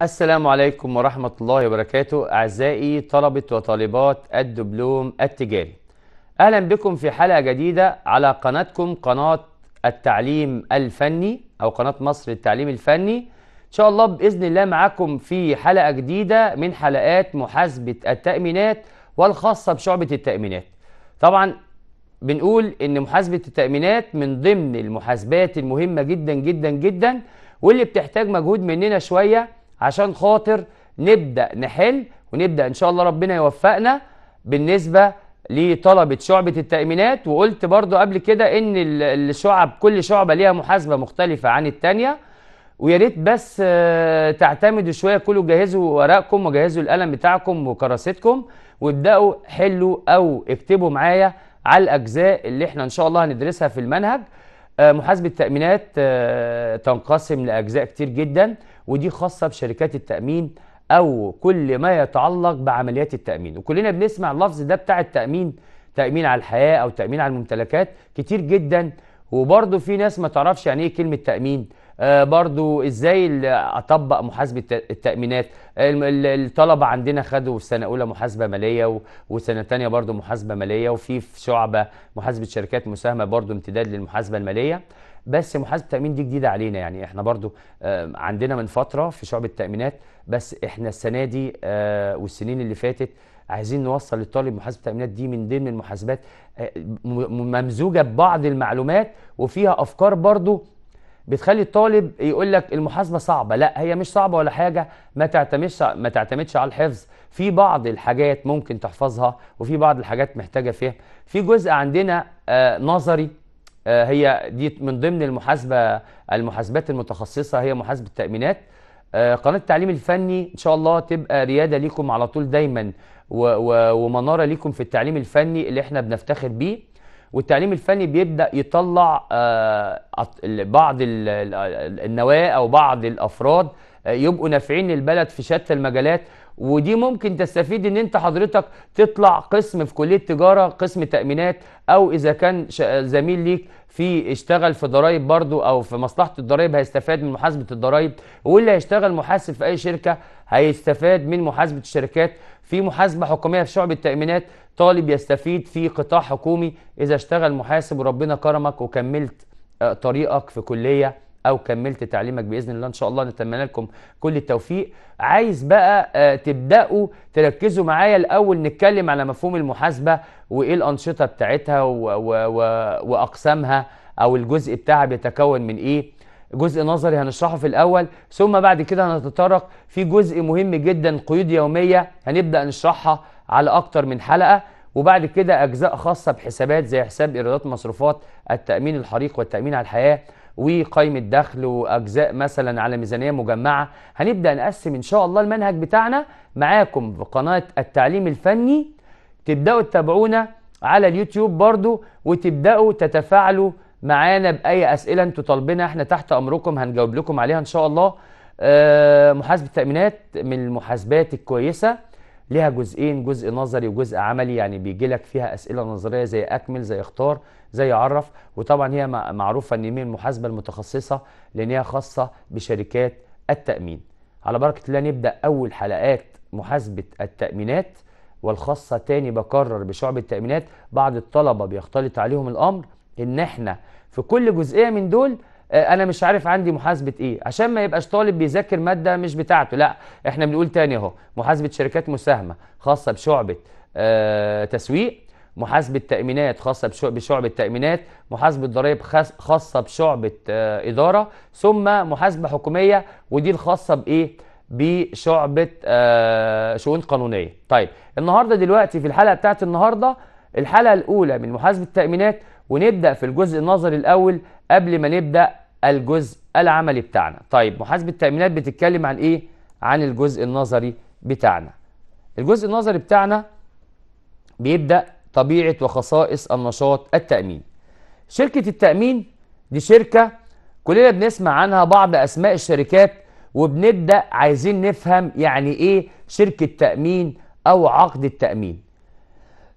السلام عليكم ورحمة الله وبركاته أعزائي طلبة وطالبات الدبلوم التجاري أهلا بكم في حلقة جديدة على قناتكم قناة التعليم الفني أو قناة مصر للتعليم الفني إن شاء الله بإذن الله معكم في حلقة جديدة من حلقات محاسبة التأمينات والخاصة بشعبة التأمينات طبعا بنقول إن محاسبة التأمينات من ضمن المحاسبات المهمة جدا جدا جدا واللي بتحتاج مجهود مننا شوية عشان خاطر نبدا نحل ونبدا ان شاء الله ربنا يوفقنا بالنسبه لطلبه شعبه التامينات وقلت برضو قبل كده ان الشعب كل شعبه ليها محاسبه مختلفه عن الثانيه ويا ريت بس آه، تعتمدوا شويه كلوا جهزوا ورقكم وجهزوا القلم بتاعكم وكراستكم وابداوا حلوا او اكتبوا معايا على الاجزاء اللي احنا ان شاء الله هندرسها في المنهج آه، محاسبه التامينات آه، تنقسم لاجزاء كتير جدا ودي خاصه بشركات التامين او كل ما يتعلق بعمليات التامين وكلنا بنسمع اللفظ ده بتاع التامين تامين على الحياه او تامين على الممتلكات كتير جدا وبرده في ناس ما تعرفش يعني ايه كلمه تامين آه برضو ازاي اطبق محاسبه التامينات الطلبه عندنا خدوا في سنه اولى محاسبه ماليه وسنه ثانيه برضو محاسبه ماليه وفي في شعبه محاسبه شركات مساهمه برضو امتداد للمحاسبه الماليه بس محاسبه التامين دي جديده علينا يعني احنا برضو آه، عندنا من فتره في شعب التامينات بس احنا السنه دي آه، والسنين اللي فاتت عايزين نوصل للطالب محاسبه التامينات دي من ضمن المحاسبات آه، ممزوجه ببعض المعلومات وفيها افكار برضو بتخلي الطالب يقول لك المحاسبه صعبه لا هي مش صعبه ولا حاجه ما تعتمدش ما تعتمدش على الحفظ في بعض الحاجات ممكن تحفظها وفي بعض الحاجات محتاجه فهم في جزء عندنا نظري آه، هي دي من ضمن المحاسبه المحاسبات المتخصصه هي محاسبه التامينات آه، قناه التعليم الفني ان شاء الله تبقى رياده ليكم على طول دايما ومناره ليكم في التعليم الفني اللي احنا بنفتخر بيه والتعليم الفني بيبدا يطلع آه، بعض النواه او بعض الافراد يبقوا نافعين للبلد في شتى المجالات ودي ممكن تستفيد ان انت حضرتك تطلع قسم في كليه تجاره قسم تامينات او اذا كان زميل ليك في اشتغل في ضرائب برضو او في مصلحه الضرائب هيستفاد من محاسبه الضرائب واللي هيشتغل محاسب في اي شركه هيستفاد من محاسبه الشركات في محاسبه حكوميه في شعب التامينات طالب يستفيد في قطاع حكومي اذا اشتغل محاسب وربنا كرمك وكملت آه، طريقك في كليه او كملت تعليمك باذن الله ان شاء الله نتمنى لكم كل التوفيق عايز بقى آه، تبداوا تركزوا معايا الاول نتكلم على مفهوم المحاسبه وايه الانشطه بتاعتها و و و واقسامها او الجزء بتاعها بيتكون من ايه جزء نظري هنشرحه في الاول ثم بعد كده هنتطرق في جزء مهم جدا قيود يوميه هنبدا نشرحها على اكتر من حلقه وبعد كده اجزاء خاصه بحسابات زي حساب ايرادات مصروفات التامين الحريق والتامين على الحياه وقايمة دخل وأجزاء مثلا على ميزانية مجمعة هنبدأ نقسم إن شاء الله المنهج بتاعنا معاكم في قناة التعليم الفني تبدأوا تتابعونا على اليوتيوب برضو وتبدأوا تتفاعلوا معانا بأي أسئلة أنتوا طالبينها إحنا تحت أمركم هنجاوب لكم عليها إن شاء الله آه، محاسبة التأمينات من المحاسبات الكويسة ليها جزئين جزء نظري وجزء عملي يعني بيجي لك فيها اسئله نظريه زي اكمل زي اختار زي عرف وطبعا هي معروفه ان من المحاسبه المتخصصه لان هي خاصه بشركات التامين على بركه الله نبدا اول حلقات محاسبه التامينات والخاصه تاني بكرر بشعبه التامينات بعض الطلبه بيختلط عليهم الامر ان احنا في كل جزئيه من دول آه، انا مش عارف عندي محاسبه ايه عشان ما يبقاش طالب بيذاكر ماده مش بتاعته لا احنا بنقول تاني اهو محاسبه شركات مساهمه خاصه بشعبه آه، تسويق محاسبه تامينات خاصه بشعبه تامينات محاسبه ضرائب خاصه بشعبه آه، اداره ثم محاسبه حكوميه ودي الخاصه بايه بشعبه آه، شؤون قانونيه طيب النهارده دلوقتي في الحلقه بتاعت النهارده الحلقه الاولى من محاسبه التامينات ونبدا في الجزء النظري الاول قبل ما نبدا الجزء العملي بتاعنا طيب محاسبه التامينات بتتكلم عن ايه عن الجزء النظري بتاعنا الجزء النظري بتاعنا بيبدا طبيعة وخصائص النشاط التأمين شركة التأمين دي شركة كلنا بنسمع عنها بعض أسماء الشركات وبنبدأ عايزين نفهم يعني إيه شركة تأمين أو عقد التأمين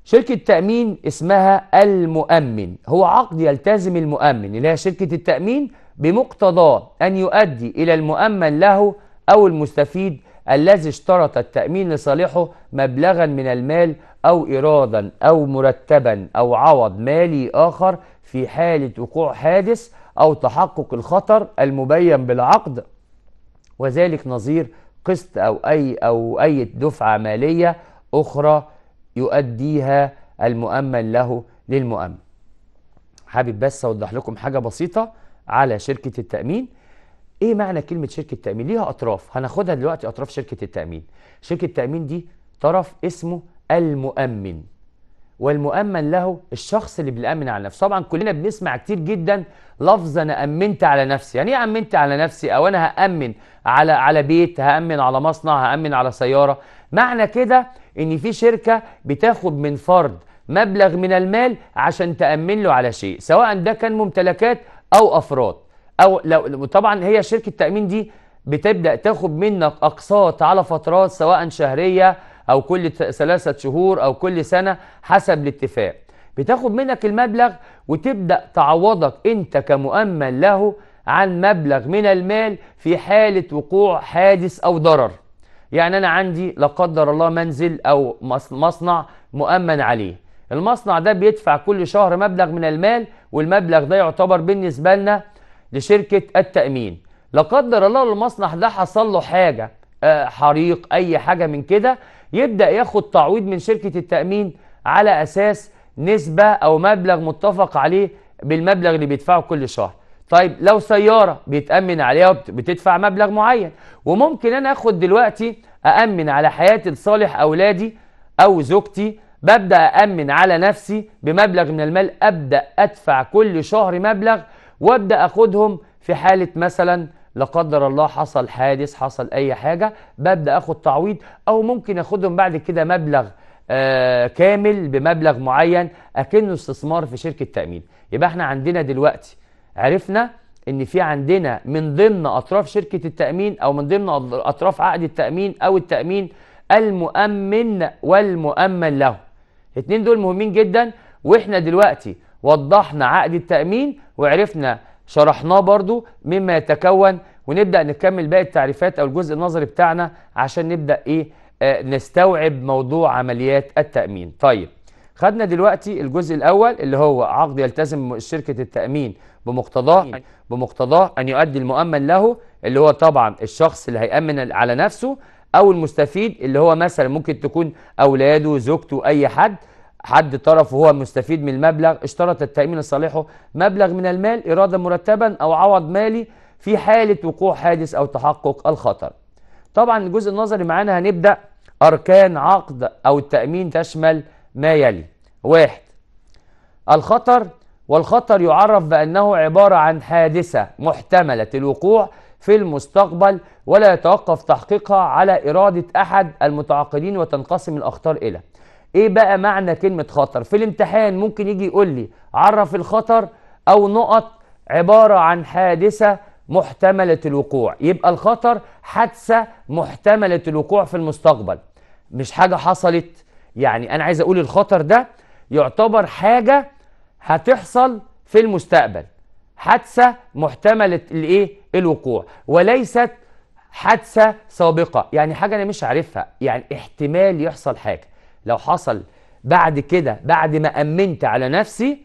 شركة تأمين اسمها المؤمن هو عقد يلتزم المؤمن اللي هي شركة التأمين بمقتضى أن يؤدي إلى المؤمن له أو المستفيد الذي اشترط التأمين لصالحه مبلغا من المال أو إيرادا أو مرتبا أو عوض مالي آخر في حالة وقوع حادث أو تحقق الخطر المبين بالعقد وذلك نظير قسط أو أي أو أي دفعة مالية أخرى يؤديها المؤمن له للمؤمن. حابب بس أوضح لكم حاجة بسيطة على شركة التأمين ايه معنى كلمه شركه تامين ليها اطراف هناخدها دلوقتي اطراف شركه التامين شركه التامين دي طرف اسمه المؤمن والمؤمن له الشخص اللي بيأمن على نفسه طبعا كلنا بنسمع كتير جدا لفظ انا امنت على نفسي يعني ايه امنت على نفسي او انا هامن على على بيت هامن على مصنع هامن على سياره معنى كده ان في شركه بتاخد من فرد مبلغ من المال عشان تامن له على شيء سواء ده كان ممتلكات او افراد او لو طبعا هي شركه التامين دي بتبدا تاخد منك اقساط على فترات سواء شهريه او كل ثلاثه شهور او كل سنه حسب الاتفاق بتاخد منك المبلغ وتبدا تعوضك انت كمؤمن له عن مبلغ من المال في حاله وقوع حادث او ضرر يعني انا عندي لا قدر الله منزل او مصنع مؤمن عليه المصنع ده بيدفع كل شهر مبلغ من المال والمبلغ ده يعتبر بالنسبه لنا لشركة التأمين لا قدر الله المصنع ده حصل له حاجة آه، حريق أي حاجة من كده يبدأ ياخد تعويض من شركة التأمين على أساس نسبة أو مبلغ متفق عليه بالمبلغ اللي بيدفعه كل شهر طيب لو سيارة بيتأمن عليها بتدفع مبلغ معين وممكن أنا أخد دلوقتي أأمن على حياتي لصالح أولادي أو زوجتي ببدأ أأمن على نفسي بمبلغ من المال أبدأ أدفع كل شهر مبلغ وابدا اخدهم في حاله مثلا لا قدر الله حصل حادث حصل اي حاجه ببدا اخد تعويض او ممكن اخدهم بعد كده مبلغ آه كامل بمبلغ معين اكنه استثمار في شركه تامين يبقى احنا عندنا دلوقتي عرفنا ان في عندنا من ضمن اطراف شركه التامين او من ضمن اطراف عقد التامين او التامين المؤمن والمؤمن له الاثنين دول مهمين جدا واحنا دلوقتي وضحنا عقد التامين وعرفنا شرحناه برضو مما يتكون ونبدا نكمل باقي التعريفات او الجزء النظري بتاعنا عشان نبدا ايه آه، نستوعب موضوع عمليات التامين طيب خدنا دلوقتي الجزء الاول اللي هو عقد يلتزم شركه التامين بمقتضاه بمقتضاه ان يؤدي المؤمن له اللي هو طبعا الشخص اللي هيامن على نفسه او المستفيد اللي هو مثلا ممكن تكون اولاده زوجته اي حد حد طرف وهو مستفيد من المبلغ اشترط التأمين لصالحه مبلغ من المال إرادة مرتبا أو عوض مالي في حالة وقوع حادث أو تحقق الخطر طبعا الجزء النظري معانا هنبدأ أركان عقد أو التأمين تشمل ما يلي واحد الخطر والخطر يعرف بأنه عبارة عن حادثة محتملة الوقوع في المستقبل ولا يتوقف تحقيقها على إرادة أحد المتعاقدين وتنقسم الأخطار إلى ايه بقى معنى كلمه خطر في الامتحان ممكن يجي يقول لي عرف الخطر او نقط عباره عن حادثه محتمله الوقوع يبقى الخطر حادثه محتمله الوقوع في المستقبل مش حاجه حصلت يعني انا عايز اقول الخطر ده يعتبر حاجه هتحصل في المستقبل حادثه محتمله الايه الوقوع وليست حادثه سابقه يعني حاجه انا مش عارفها يعني احتمال يحصل حاجه لو حصل بعد كده بعد ما امنت على نفسي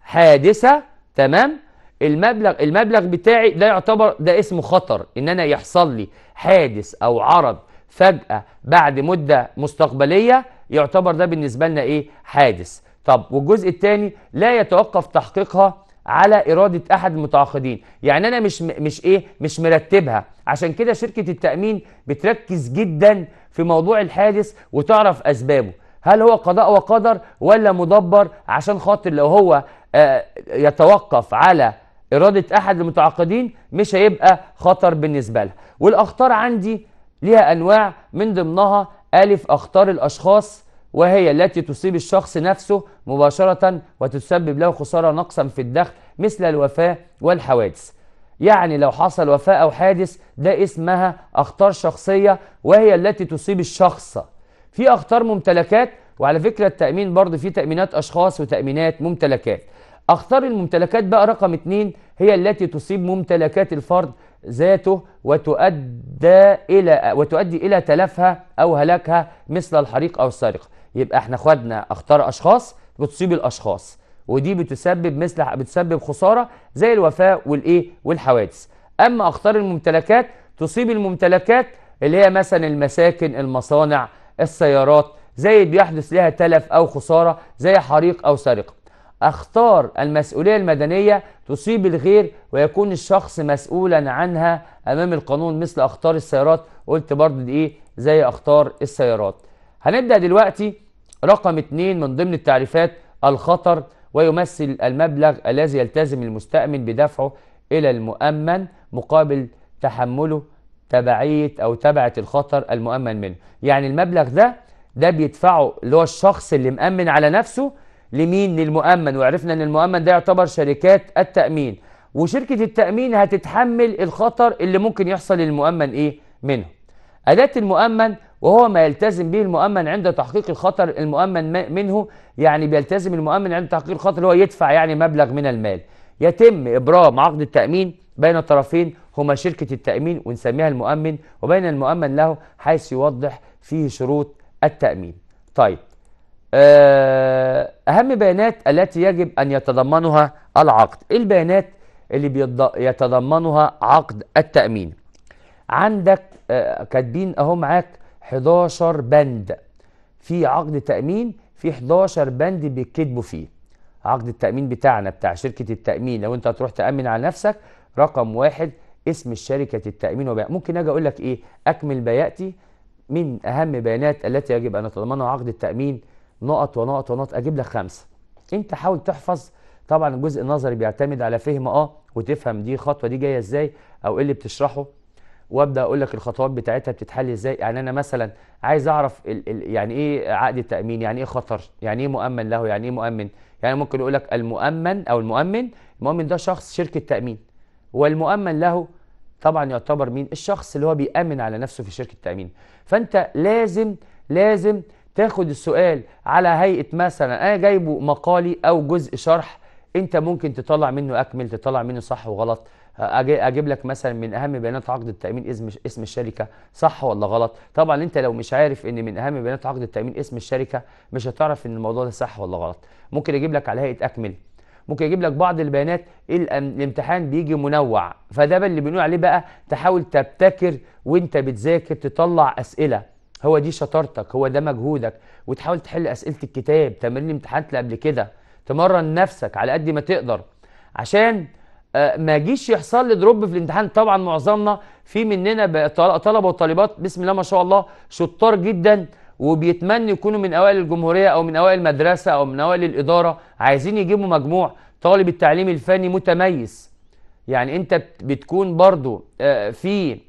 حادثه تمام المبلغ المبلغ بتاعي ده يعتبر ده اسمه خطر ان انا يحصل لي حادث او عرض فجاه بعد مده مستقبليه يعتبر ده بالنسبه لنا ايه حادث طب والجزء الثاني لا يتوقف تحقيقها على اراده احد المتعاقدين يعني انا مش مش ايه مش مرتبها عشان كده شركه التامين بتركز جدا في موضوع الحادث وتعرف اسبابه هل هو قضاء وقدر ولا مدبر عشان خاطر لو هو آه، يتوقف على إرادة أحد المتعاقدين مش هيبقى خطر بالنسبة لها والأخطار عندي ليها أنواع من ضمنها ألف أخطار الأشخاص وهي التي تصيب الشخص نفسه مباشرة وتسبب له خسارة نقصا في الدخل مثل الوفاة والحوادث يعني لو حصل وفاة أو حادث ده اسمها أخطار شخصية وهي التي تصيب الشخص في اخطار ممتلكات وعلى فكره التامين برضه في تامينات اشخاص وتامينات ممتلكات اخطار الممتلكات بقى رقم اتنين هي التي تصيب ممتلكات الفرد ذاته وتؤدى الى وتؤدي الى تلفها او هلاكها مثل الحريق او السرقه يبقى احنا خدنا اخطار اشخاص بتصيب الاشخاص ودي بتسبب مثل بتسبب خساره زي الوفاه والايه والحوادث اما اخطار الممتلكات تصيب الممتلكات اللي هي مثلا المساكن المصانع السيارات زي بيحدث لها تلف أو خسارة زي حريق أو سرقة اختار المسؤولية المدنية تصيب الغير ويكون الشخص مسؤولا عنها أمام القانون مثل أخطار السيارات قلت برضه دي إيه زي أخطار السيارات هنبدأ دلوقتي رقم اتنين من ضمن التعريفات الخطر ويمثل المبلغ الذي يلتزم المستأمن بدفعه إلى المؤمن مقابل تحمله تبعيه او تبعه الخطر المؤمن منه يعني المبلغ ده ده بيدفعه اللي هو الشخص اللي مأمن على نفسه لمين للمؤمن وعرفنا ان المؤمن ده يعتبر شركات التأمين وشركة التأمين هتتحمل الخطر اللي ممكن يحصل للمؤمن ايه منه أداة المؤمن وهو ما يلتزم به المؤمن عند تحقيق الخطر المؤمن منه يعني بيلتزم المؤمن عند تحقيق الخطر اللي هو يدفع يعني مبلغ من المال يتم إبرام عقد التأمين بين الطرفين هما شركة التأمين ونسميها المؤمن وبين المؤمن له حيث يوضح فيه شروط التأمين طيب آه، أهم بيانات التي يجب أن يتضمنها العقد إيه البيانات اللي يتضمنها عقد التأمين عندك آه، كاتبين أهو معاك 11 بند في عقد تأمين في 11 بند بيتكتبوا فيه عقد التأمين بتاعنا بتاع شركة التأمين لو أنت هتروح تأمن على نفسك رقم واحد اسم الشركة التأمين وبيع ممكن أجي أقول لك إيه أكمل بياتي من أهم بيانات التي يجب أن يتضمنها عقد التأمين نقط ونقط ونقط أجيب لك خمسة أنت حاول تحفظ طبعا الجزء النظري بيعتمد على فهم أه وتفهم دي خطوة دي جاية إزاي أو إيه اللي بتشرحه وابدا اقول لك الخطوات بتاعتها بتتحل ازاي يعني انا مثلا عايز اعرف الـ الـ يعني ايه عقد التامين يعني ايه خطر يعني ايه مؤمن له يعني ايه مؤمن يعني ممكن يقول لك المؤمن او المؤمن المؤمن ده شخص شركه تامين والمؤمن له طبعا يعتبر مين الشخص اللي هو بيأمن على نفسه في شركة التأمين فأنت لازم لازم تاخد السؤال على هيئة مثلا أنا جايبه مقالي أو جزء شرح أنت ممكن تطلع منه أكمل تطلع منه صح وغلط اجيب لك مثلا من اهم بيانات عقد التامين اسم اسم الشركه صح ولا غلط طبعا انت لو مش عارف ان من اهم بيانات عقد التامين اسم الشركه مش هتعرف ان الموضوع ده صح ولا غلط ممكن اجيب لك على هيئه اكمل ممكن يجيب لك بعض البيانات الامتحان بيجي منوع فده بقى اللي بنقول عليه بقى تحاول تبتكر وانت بتذاكر تطلع اسئله هو دي شطارتك هو ده مجهودك وتحاول تحل اسئله الكتاب تمارين الامتحانات اللي قبل كده تمرن نفسك على قد ما تقدر عشان آه، ما جيش يحصل لي دروب في الامتحان طبعا معظمنا في مننا طلبه وطالبات بسم الله ما شاء الله شطار جدا وبيتمنوا يكونوا من اوائل الجمهوريه او من اوائل المدرسه او من اوائل الاداره عايزين يجيبوا مجموع طالب التعليم الفني متميز يعني انت بتكون برضو آه، في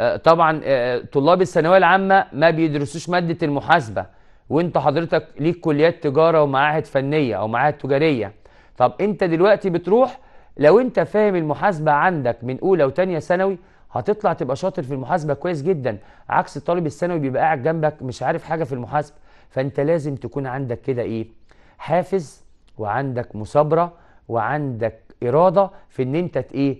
آه، طبعا آه، طلاب الثانويه العامه ما بيدرسوش ماده المحاسبه وانت حضرتك ليك كليات تجاره ومعاهد فنيه او معاهد تجاريه طب انت دلوقتي بتروح لو انت فاهم المحاسبه عندك من اولى وثانيه ثانوي هتطلع تبقى شاطر في المحاسبه كويس جدا عكس الطالب الثانوي بيبقى قاعد جنبك مش عارف حاجه في المحاسبه فانت لازم تكون عندك كده ايه حافز وعندك مثابره وعندك اراده في ان انت ايه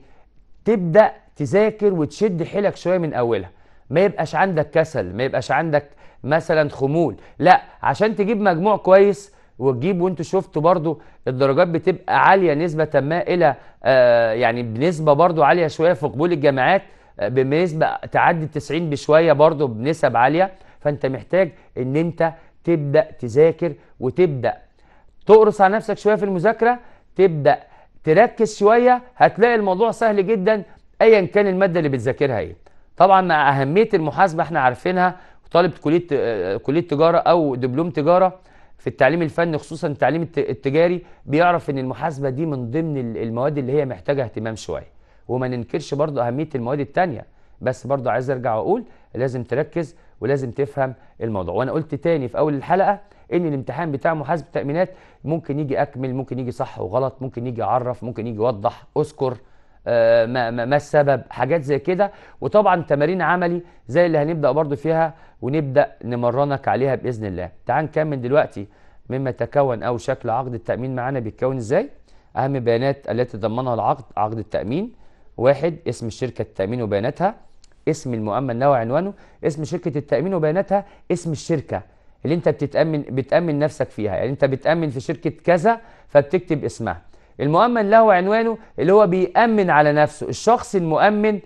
تبدا تذاكر وتشد حيلك شويه من اولها ما يبقاش عندك كسل ما يبقاش عندك مثلا خمول لا عشان تجيب مجموع كويس وتجيب وانتوا شفتوا برضو الدرجات بتبقى عاليه نسبه ما الى آه يعني بنسبه برضو عاليه شويه في قبول الجامعات بنسبه تعدي 90 بشويه برضه بنسب عاليه فانت محتاج ان انت تبدا تذاكر وتبدا تقرص على نفسك شويه في المذاكره تبدا تركز شويه هتلاقي الموضوع سهل جدا ايا كان الماده اللي بتذاكرها ايه طبعا مع اهميه المحاسبه احنا عارفينها طالب كليه كليه تجاره او دبلوم تجاره في التعليم الفني خصوصا التعليم التجاري بيعرف ان المحاسبه دي من ضمن المواد اللي هي محتاجه اهتمام شويه وما ننكرش برضو اهميه المواد التانية بس برضو عايز ارجع واقول لازم تركز ولازم تفهم الموضوع وانا قلت تاني في اول الحلقه ان الامتحان بتاع محاسبه التامينات ممكن يجي اكمل ممكن يجي صح وغلط ممكن يجي عرف ممكن يجي وضح اذكر آه ما, ما, ما السبب حاجات زي كده وطبعا تمارين عملي زي اللي هنبدا برضو فيها ونبدا نمرنك عليها باذن الله تعال نكمل دلوقتي مما تكون او شكل عقد التامين معانا بيتكون ازاي اهم بيانات التي تضمنها العقد عقد التامين واحد اسم الشركة التأمين وبياناتها اسم المؤمن له وعنوانه اسم شركة التأمين وبياناتها اسم الشركة اللي انت بتتأمن بتأمن نفسك فيها يعني انت بتأمن في شركة كذا فبتكتب اسمها المؤمن له وعنوانه اللي هو بيأمن على نفسه الشخص المؤمن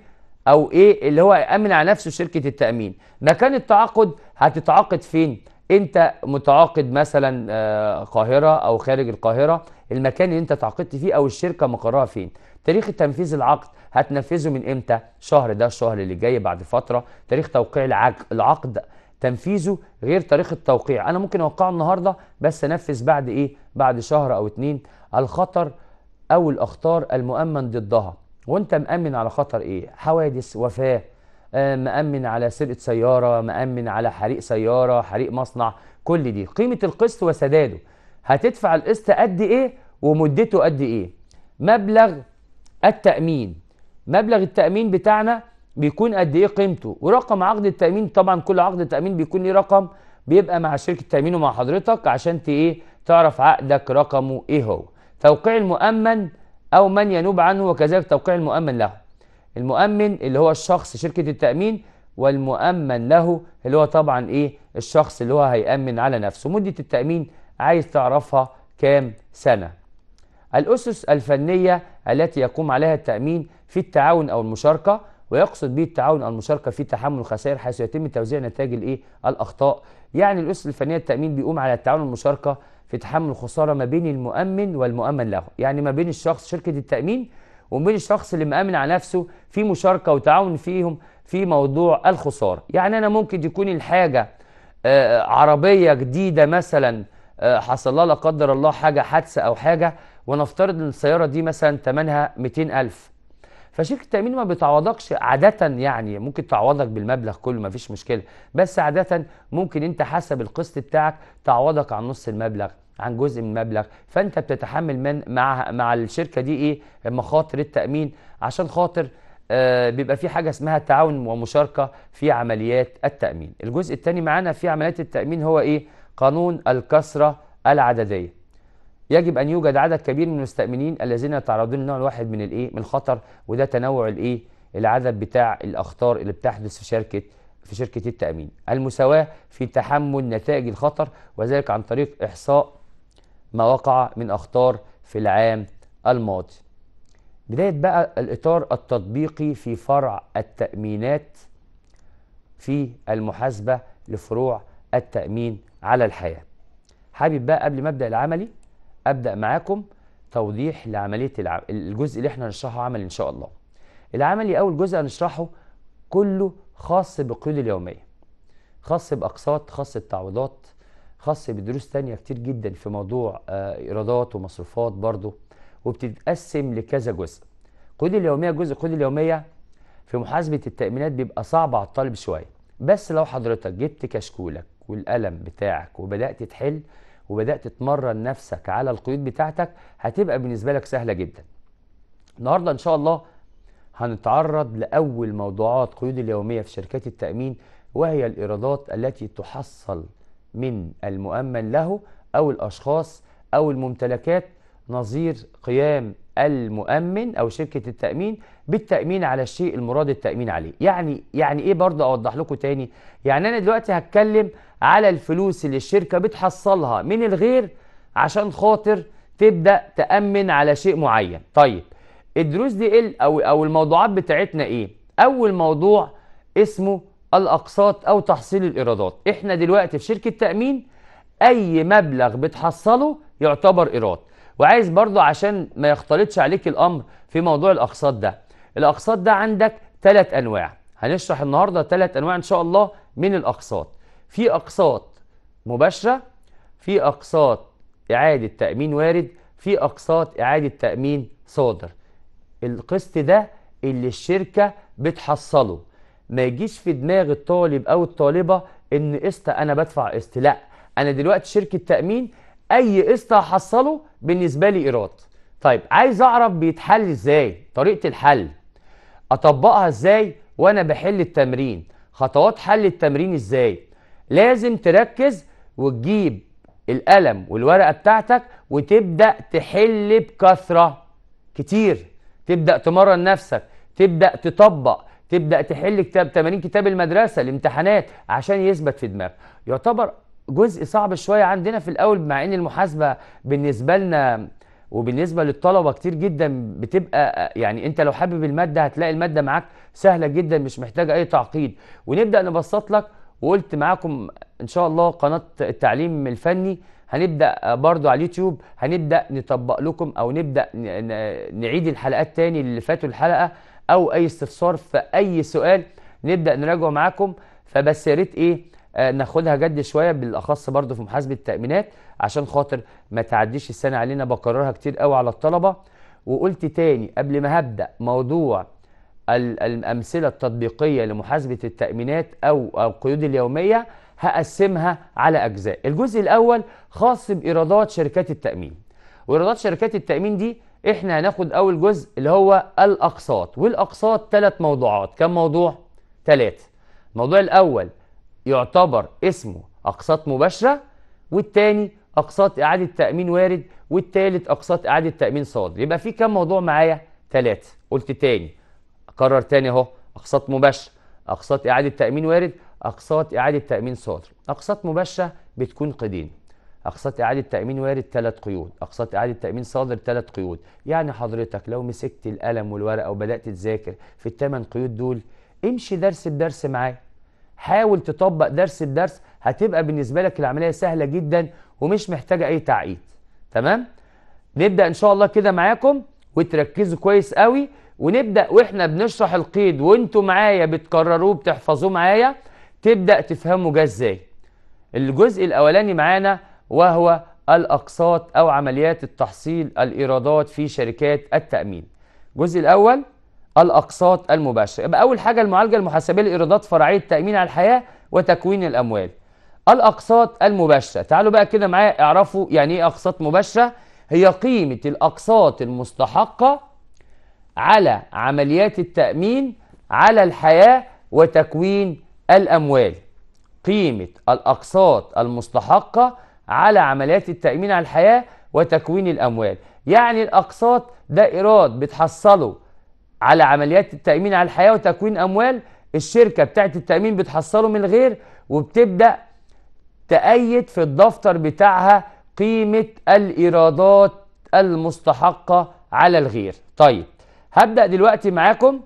او ايه اللي هو يأمن على نفسه شركة التأمين مكان التعاقد هتتعاقد فين انت متعاقد مثلا آه، قاهرة او خارج القاهرة المكان اللي انت تعاقدت فيه او الشركة مقرها فين تاريخ تنفيذ العقد هتنفذه من امتى شهر ده الشهر اللي جاي بعد فتره تاريخ توقيع العقد تنفيذه غير تاريخ التوقيع انا ممكن اوقعه النهارده بس انفذ بعد ايه بعد شهر او اتنين الخطر او الاخطار المؤمن ضدها وانت مأمن على خطر ايه حوادث وفاه آه، مأمن على سرقة سيارة مأمن على حريق سيارة حريق مصنع كل دي قيمة القسط وسداده هتدفع القسط قد ايه ومدته قد ايه مبلغ التأمين مبلغ التامين بتاعنا بيكون قد ايه قيمته ورقم عقد التامين طبعا كل عقد تامين بيكون ليه رقم بيبقى مع شركه التامين ومع حضرتك عشان ايه تعرف عقدك رقمه ايه هو توقيع المؤمن او من ينوب عنه وكذلك توقيع المؤمن له المؤمن اللي هو الشخص شركه التامين والمؤمن له اللي هو طبعا ايه الشخص اللي هو هيأمن على نفسه مدة التأمين عايز تعرفها كام سنة الأسس الفنية التي يقوم عليها التأمين في التعاون أو المشاركة ويقصد به التعاون أو المشاركة في تحمل الخسائر حيث يتم توزيع نتائج الإيه الأخطاء يعني الأسس الفنية التأمين بيقوم على التعاون والمشاركة في تحمل الخسارة ما بين المؤمن والمؤمن له يعني ما بين الشخص شركة التأمين وما بين الشخص اللي مأمن على نفسه في مشاركة وتعاون فيهم في موضوع الخسارة يعني أنا ممكن يكون الحاجة آه، آه، عربية جديدة مثلا آه، حصل لها لا قدر الله حاجة حادثة أو حاجة ونفترض ان السياره دي مثلا ثمنها 200000 فشركه التامين ما بتعوضكش عاده يعني ممكن تعوضك بالمبلغ كله ما فيش مشكله بس عاده ممكن انت حسب القسط بتاعك تعوضك عن نص المبلغ عن جزء من المبلغ فانت بتتحمل من مع مع الشركه دي ايه مخاطر التامين عشان خاطر آه بيبقى في حاجه اسمها تعاون ومشاركه في عمليات التامين الجزء الثاني معانا في عمليات التامين هو ايه قانون الكسره العدديه يجب ان يوجد عدد كبير من المستأمنين الذين يتعرضون لنوع واحد من الايه من الخطر وده تنوع الايه العدد بتاع الاخطار اللي بتحدث في شركه في شركه التامين المساواه في تحمل نتائج الخطر وذلك عن طريق احصاء ما وقع من اخطار في العام الماضي بدايه بقى الاطار التطبيقي في فرع التامينات في المحاسبه لفروع التامين على الحياه حابب بقى قبل ما ابدا العملي ابدا معاكم توضيح لعمليه العم... الجزء اللي احنا هنشرحه عمل ان شاء الله العملي اول جزء هنشرحه كله خاص بالقيود اليوميه خاص باقساط خاص بالتعويضات خاص بدروس تانية كتير جدا في موضوع آه، ايرادات ومصروفات برضه وبتتقسم لكذا جزء القيود اليوميه جزء القيود اليوميه في محاسبه التامينات بيبقى صعب على الطالب شويه بس لو حضرتك جبت كشكولك والقلم بتاعك وبدات تحل وبدات تتمرن نفسك على القيود بتاعتك هتبقى بالنسبه لك سهله جدا النهارده ان شاء الله هنتعرض لاول موضوعات قيود اليوميه في شركات التامين وهي الايرادات التي تحصل من المؤمن له او الاشخاص او الممتلكات نظير قيام المؤمن او شركه التامين بالتامين على الشيء المراد التامين عليه يعني يعني ايه برضه اوضح لكم تاني يعني انا دلوقتي هتكلم على الفلوس اللي الشركة بتحصلها من الغير عشان خاطر تبدأ تأمن على شيء معين طيب الدروس دي ايه او او الموضوعات بتاعتنا ايه اول موضوع اسمه الاقساط او تحصيل الايرادات احنا دلوقتي في شركه تامين اي مبلغ بتحصله يعتبر ايراد وعايز برضو عشان ما يختلطش عليك الامر في موضوع الاقساط ده الاقساط ده عندك ثلاث انواع هنشرح النهارده ثلاث انواع ان شاء الله من الاقساط في اقساط مباشره في اقساط اعاده تامين وارد في اقساط اعاده تامين صادر القسط ده اللي الشركه بتحصله ما يجيش في دماغ الطالب او الطالبه ان قسط انا بدفع قسط لا انا دلوقتي شركه تامين اي قسط هحصله بالنسبه لي ايراد طيب عايز اعرف بيتحل ازاي طريقه الحل اطبقها ازاي وانا بحل التمرين خطوات حل التمرين ازاي لازم تركز وتجيب القلم والورقه بتاعتك وتبدا تحل بكثره كتير تبدا تمرن نفسك تبدا تطبق تبدا تحل كتاب تمارين كتاب المدرسه الامتحانات عشان يثبت في دماغك يعتبر جزء صعب شويه عندنا في الاول مع ان المحاسبه بالنسبه لنا وبالنسبه للطلبه كتير جدا بتبقى يعني انت لو حابب الماده هتلاقي الماده معاك سهله جدا مش محتاجه اي تعقيد ونبدا نبسط لك وقلت معاكم ان شاء الله قناه التعليم الفني هنبدا برضو على اليوتيوب هنبدا نطبق لكم او نبدا نعيد الحلقات تاني اللي فاتوا الحلقه او اي استفسار في اي سؤال نبدا نراجعه معاكم فبس يا ريت ايه آه، ناخدها جد شويه بالاخص برضو في محاسبه التامينات عشان خاطر ما تعديش السنه علينا بكررها كتير قوي على الطلبه وقلت تاني قبل ما هبدا موضوع الأمثلة التطبيقية لمحاسبة التأمينات أو القيود اليومية هقسمها على أجزاء الجزء الأول خاص بإيرادات شركات التأمين وإيرادات شركات التأمين دي إحنا هناخد أول جزء اللي هو الأقساط والأقساط ثلاث موضوعات كم موضوع؟ ثلاثة الموضوع الأول يعتبر اسمه أقساط مباشرة والتاني أقساط إعادة تأمين وارد والتالت أقساط إعادة تأمين صادر يبقى في كم موضوع معايا؟ ثلاثة قلت تاني كرر تاني اهو اقساط مباشره اقساط اعاده تامين وارد اقساط اعاده تامين صادر اقساط مباشره بتكون قيدين اقساط اعاده تامين وارد ثلاث قيود اقساط اعاده تامين صادر ثلاث قيود يعني حضرتك لو مسكت القلم والورقه وبدات تذاكر في الثمان قيود دول امشي درس بدرس معايا حاول تطبق درس بدرس هتبقى بالنسبه لك العمليه سهله جدا ومش محتاجه اي تعقيد تمام نبدا ان شاء الله كده معاكم وتركزوا كويس قوي ونبدا واحنا بنشرح القيد وانتوا معايا بتكرروه بتحفظوه معايا تبدا تفهموا جه ازاي الجزء الاولاني معانا وهو الاقساط او عمليات التحصيل الايرادات في شركات التامين الجزء الاول الاقساط المباشره يبقى اول حاجه المعالجه المحاسبيه لايرادات فرعيه التامين على الحياه وتكوين الاموال الاقساط المباشره تعالوا بقى كده معايا اعرفوا يعني ايه اقساط مباشره هي قيمه الاقساط المستحقه على عمليات التأمين على الحياة وتكوين الأموال قيمة الأقساط المستحقة على عمليات التأمين على الحياة وتكوين الأموال يعني الأقساط ده إيراد بتحصله على عمليات التأمين على الحياة وتكوين أموال الشركة بتاعت التأمين بتحصله من الغير وبتبدأ تأيد في الدفتر بتاعها قيمة الإيرادات المستحقة على الغير طيب هبدأ دلوقتي معاكم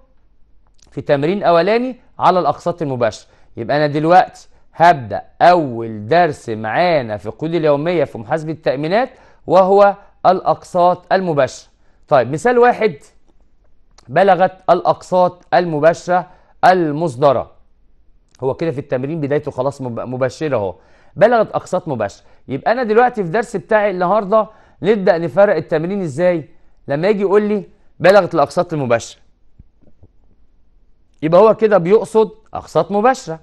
في تمرين أولاني على الأقساط المباشرة يبقى أنا دلوقتي هبدأ أول درس معانا في القيود اليومية في محاسبة التأمينات وهو الأقساط المباشرة طيب مثال واحد بلغت الأقساط المباشرة المصدرة هو كده في التمرين بدايته خلاص مبشرة اهو بلغت أقساط مباشرة يبقى أنا دلوقتي في درس بتاعي النهاردة نبدأ نفرق التمرين إزاي لما يجي يقول لي بلغت الأقساط المباشرة يبقى هو كده بيقصد أقساط مباشرة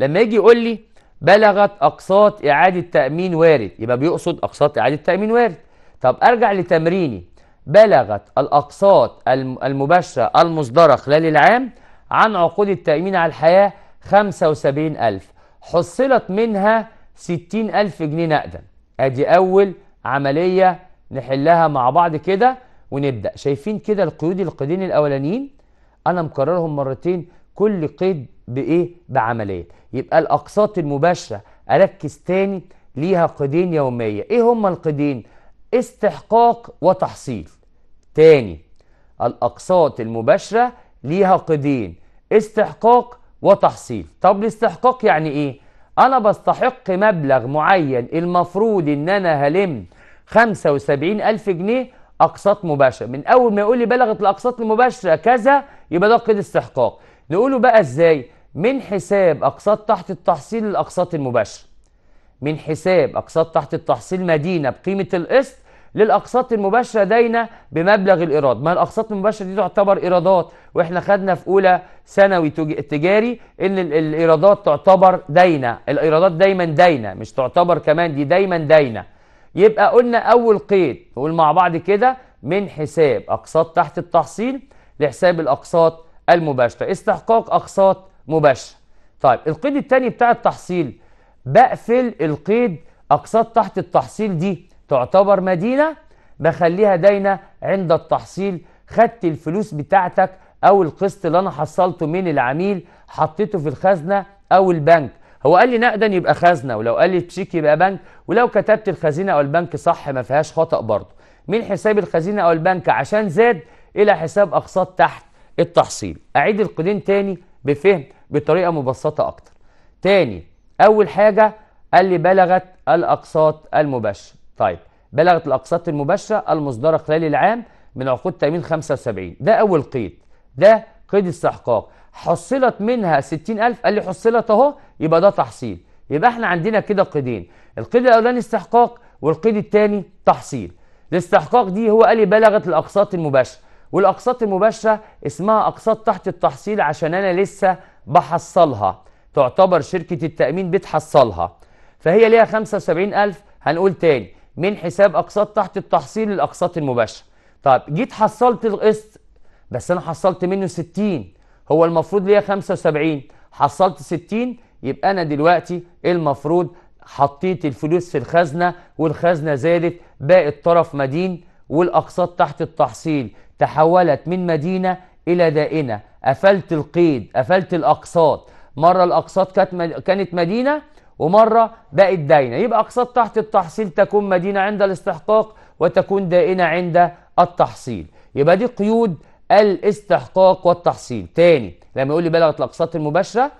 لما يجي يقول لي بلغت أقساط إعادة تأمين وارد يبقى بيقصد أقساط إعادة تأمين وارد طب أرجع لتمريني بلغت الأقساط المباشرة المصدرة خلال العام عن عقود التأمين على الحياة 75000 حصلت منها 60000 جنيه نقدا ادي اول عمليه نحلها مع بعض كده ونبدا شايفين كده القيود القيدين الاولانيين انا مكررهم مرتين كل قيد بايه بعمليه يبقى الاقساط المباشره اركز تاني ليها قيدين يوميه ايه هما القيدين استحقاق وتحصيل تاني الاقساط المباشره ليها قيدين استحقاق وتحصيل طب الاستحقاق يعني ايه انا بستحق مبلغ معين المفروض ان انا هلم 75000 جنيه اقساط مباشره من اول ما يقول لي بلغت الاقساط المباشره كذا يبقى ده قيد استحقاق نقوله بقى ازاي من حساب اقساط تحت التحصيل للاقساط المباشره من حساب اقساط تحت التحصيل مدينه بقيمه القسط للاقساط المباشره داينه بمبلغ الايراد ما الاقساط المباشره دي تعتبر ايرادات واحنا خدنا في اولى ثانوي تجاري ان الايرادات تعتبر داينه الايرادات دايما داينه مش تعتبر كمان دي دايما داينه يبقى قلنا أول قيد نقول مع بعض كده من حساب أقساط تحت التحصيل لحساب الأقساط المباشرة استحقاق أقساط مباشرة طيب القيد الثاني بتاع التحصيل بقفل القيد أقساط تحت التحصيل دي تعتبر مدينة بخليها داينة عند التحصيل خدت الفلوس بتاعتك أو القسط اللي أنا حصلته من العميل حطيته في الخزنة أو البنك هو قال لي نقدا يبقى خزنه ولو قال لي تشيك يبقى بنك ولو كتبت الخزينه او البنك صح ما فيهاش خطا برضه من حساب الخزينه او البنك عشان زاد الى حساب اقساط تحت التحصيل اعيد القيدين تاني بفهم بطريقه مبسطه اكتر تاني اول حاجه قال لي بلغت الاقساط المباشره طيب بلغت الاقساط المباشره المصدره خلال العام من عقود تامين 75 ده اول قيد ده قيد استحقاق حصلت منها 60000 قال لي حصلت اهو يبقى ده تحصيل يبقى احنا عندنا كده قيدين القيد الاولاني استحقاق والقيد الثاني تحصيل الاستحقاق دي هو قال لي بلغت الاقساط المباشره والاقساط المباشره اسمها اقساط تحت التحصيل عشان انا لسه بحصلها تعتبر شركه التامين بتحصلها فهي ليها 75000 هنقول تاني من حساب اقساط تحت التحصيل للاقساط المباشره طب جيت حصلت القسط بس انا حصلت منه 60 هو المفروض ليا 75 حصلت 60 يبقى انا دلوقتي المفروض حطيت الفلوس في الخزنه والخزنه زادت باقي الطرف مدين والاقساط تحت التحصيل تحولت من مدينه الى دائنه قفلت القيد قفلت الاقساط مره الاقساط كانت كانت مدينه ومره بقت داينه يبقى اقساط تحت التحصيل تكون مدينه عند الاستحقاق وتكون دائنه عند التحصيل يبقى دي قيود الاستحقاق والتحصيل تاني لما يقول لي بلغت الاقساط المباشره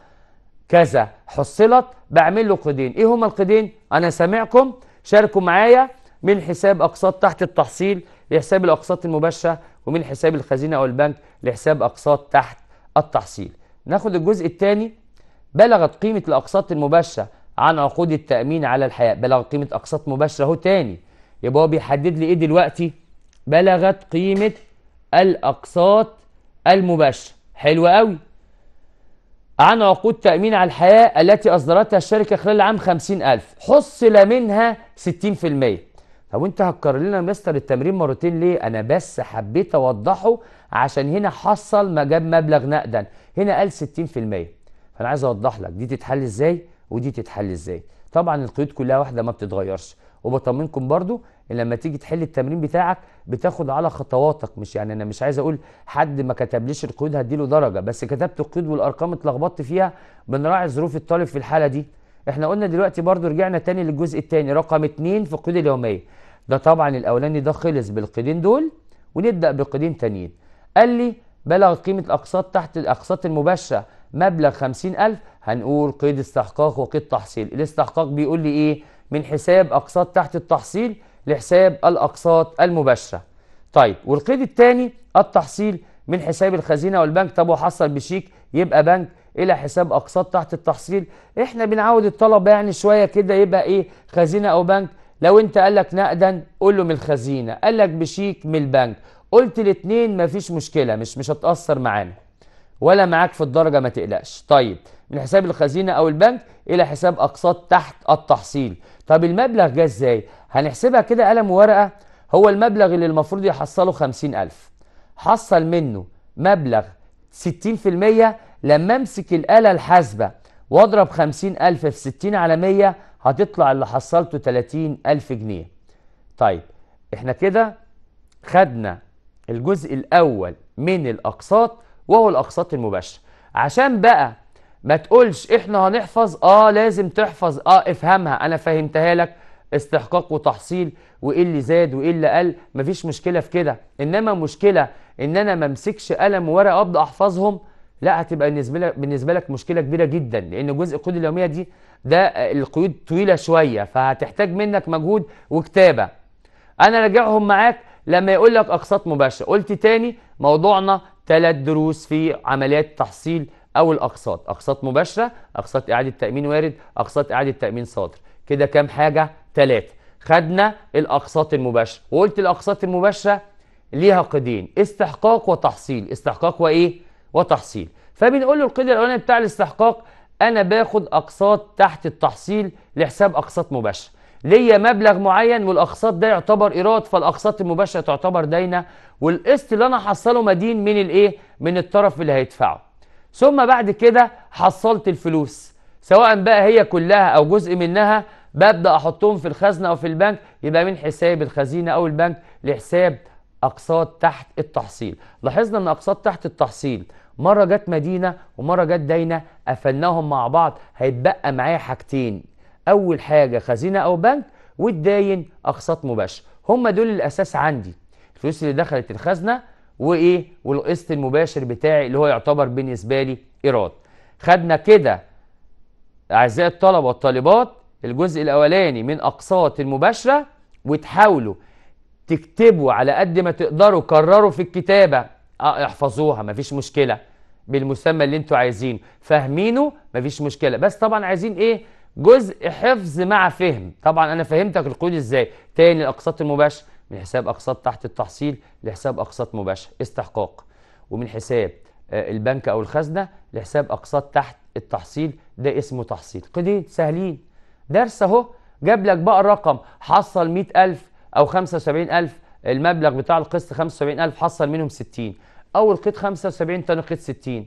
كذا حصلت بعمل له قيدين ايه هما القيدين انا سامعكم شاركوا معايا من حساب اقساط تحت التحصيل لحساب الاقساط المباشره ومن حساب الخزينه او البنك لحساب اقساط تحت التحصيل ناخد الجزء الثاني بلغت قيمه الاقساط المباشره عن عقود التامين على الحياه بلغت قيمه اقساط مباشره اهو تاني يبقى هو بيحدد لي ايه دلوقتي بلغت قيمه الأقساط المباشرة حلو قوي عن عقود تأمين على الحياة التي أصدرتها الشركة خلال العام 50000 حصل منها 60% طب وانت هتكرر لنا يا مستر التمرين مرتين ليه؟ أنا بس حبيت أوضحه عشان هنا حصل ما جاب مبلغ نقدا هنا قال 60% فأنا عايز أوضح لك دي تتحل إزاي ودي تتحل إزاي طبعا القيود كلها واحدة ما بتتغيرش وبطمنكم برضو لما تيجي تحل التمرين بتاعك بتاخد على خطواتك مش يعني انا مش عايز اقول حد ما كتبليش القيود هديله درجه بس كتبت القيود والارقام اتلخبطت فيها بنراعي ظروف الطالب في الحاله دي احنا قلنا دلوقتي برضو رجعنا تاني للجزء التاني رقم اتنين في القيود اليوميه ده طبعا الاولاني ده خلص بالقيدين دول ونبدا بقيدين تانيين قال لي بلغ قيمه الاقساط تحت الاقساط المباشره مبلغ 50000 هنقول قيد استحقاق وقيد تحصيل الاستحقاق بيقول لي ايه من حساب اقساط تحت التحصيل لحساب الاقساط المباشره طيب والقيد الثاني التحصيل من حساب الخزينه والبنك طب وحصل بشيك يبقى بنك الى حساب اقساط تحت التحصيل احنا بنعود الطلبه يعني شويه كده يبقى ايه خزينه او بنك لو انت قال لك نقدا قول له من الخزينه قال لك بشيك من البنك قلت الاثنين مفيش مشكله مش مش هتاثر معانا ولا معاك في الدرجه ما تقلقش طيب من حساب الخزينه او البنك الى حساب اقساط تحت التحصيل طب المبلغ جه ازاي هنحسبها كده قلم وورقة هو المبلغ اللي المفروض يحصله 50000 حصل منه مبلغ 60% لما امسك الآلة الحاسبة واضرب 50000 في 60 على 100 هتطلع اللي حصلته 30000 جنيه طيب احنا كده خدنا الجزء الأول من الأقساط وهو الأقساط المباشرة عشان بقى ما تقولش احنا هنحفظ اه لازم تحفظ اه افهمها انا فهمتها لك استحقاق وتحصيل وايه اللي زاد وايه اللي قل مفيش مشكله في كده انما مشكله ان انا ما امسكش قلم وورقه ابدا احفظهم لا هتبقى بالنسبه لك بالنسبه لك مشكله كبيره جدا لان جزء القيود اليوميه دي ده القيود طويله شويه فهتحتاج منك مجهود وكتابه انا راجعهم معاك لما يقول لك اقساط مباشره قلت تاني موضوعنا ثلاث دروس في عمليات تحصيل او الاقساط اقساط مباشره اقساط اعاده تامين وارد اقساط اعاده تامين صادر كده كام حاجه ثلاثة خدنا الأقساط المباشرة وقلت الأقساط المباشرة ليها قيدين استحقاق وتحصيل استحقاق وإيه؟ وتحصيل فبنقول له القيد الأولاني بتاع الاستحقاق أنا باخد أقساط تحت التحصيل لحساب أقساط مباشرة ليا مبلغ معين والاقساط ده يعتبر ايراد فالاقساط المباشره تعتبر داينه والقسط اللي انا حصله مدين من الايه من الطرف اللي هيدفعه ثم بعد كده حصلت الفلوس سواء بقى هي كلها او جزء منها ببدا احطهم في الخزنه او في البنك يبقى من حساب الخزينه او البنك لحساب اقساط تحت التحصيل لاحظنا ان اقساط تحت التحصيل مره جت مدينه ومره جت داينه قفلناهم مع بعض هيتبقى معايا حاجتين اول حاجه خزينه او بنك والداين اقساط مباشر هم دول الاساس عندي الفلوس اللي دخلت الخزنه وايه والقسط المباشر بتاعي اللي هو يعتبر بالنسبه لي ايراد خدنا كده اعزائي الطلبه والطالبات الجزء الاولاني من اقساط المباشره وتحاولوا تكتبوا على قد ما تقدروا كرروا في الكتابه اه احفظوها مفيش مشكله بالمسمى اللي انتوا عايزينه فاهمينه مفيش مشكله بس طبعا عايزين ايه جزء حفظ مع فهم طبعا انا فهمتك القيود ازاي تاني الاقساط المباشر من حساب اقساط تحت التحصيل لحساب اقساط مباشر استحقاق ومن حساب آه، البنك او الخزنه لحساب اقساط تحت التحصيل ده اسمه تحصيل قيدين سهلين درس اهو جاب لك بقى الرقم حصل 100000 او 75000 المبلغ بتاع القسط 75000 حصل منهم 60 اول قيد 75 ثاني قيد 60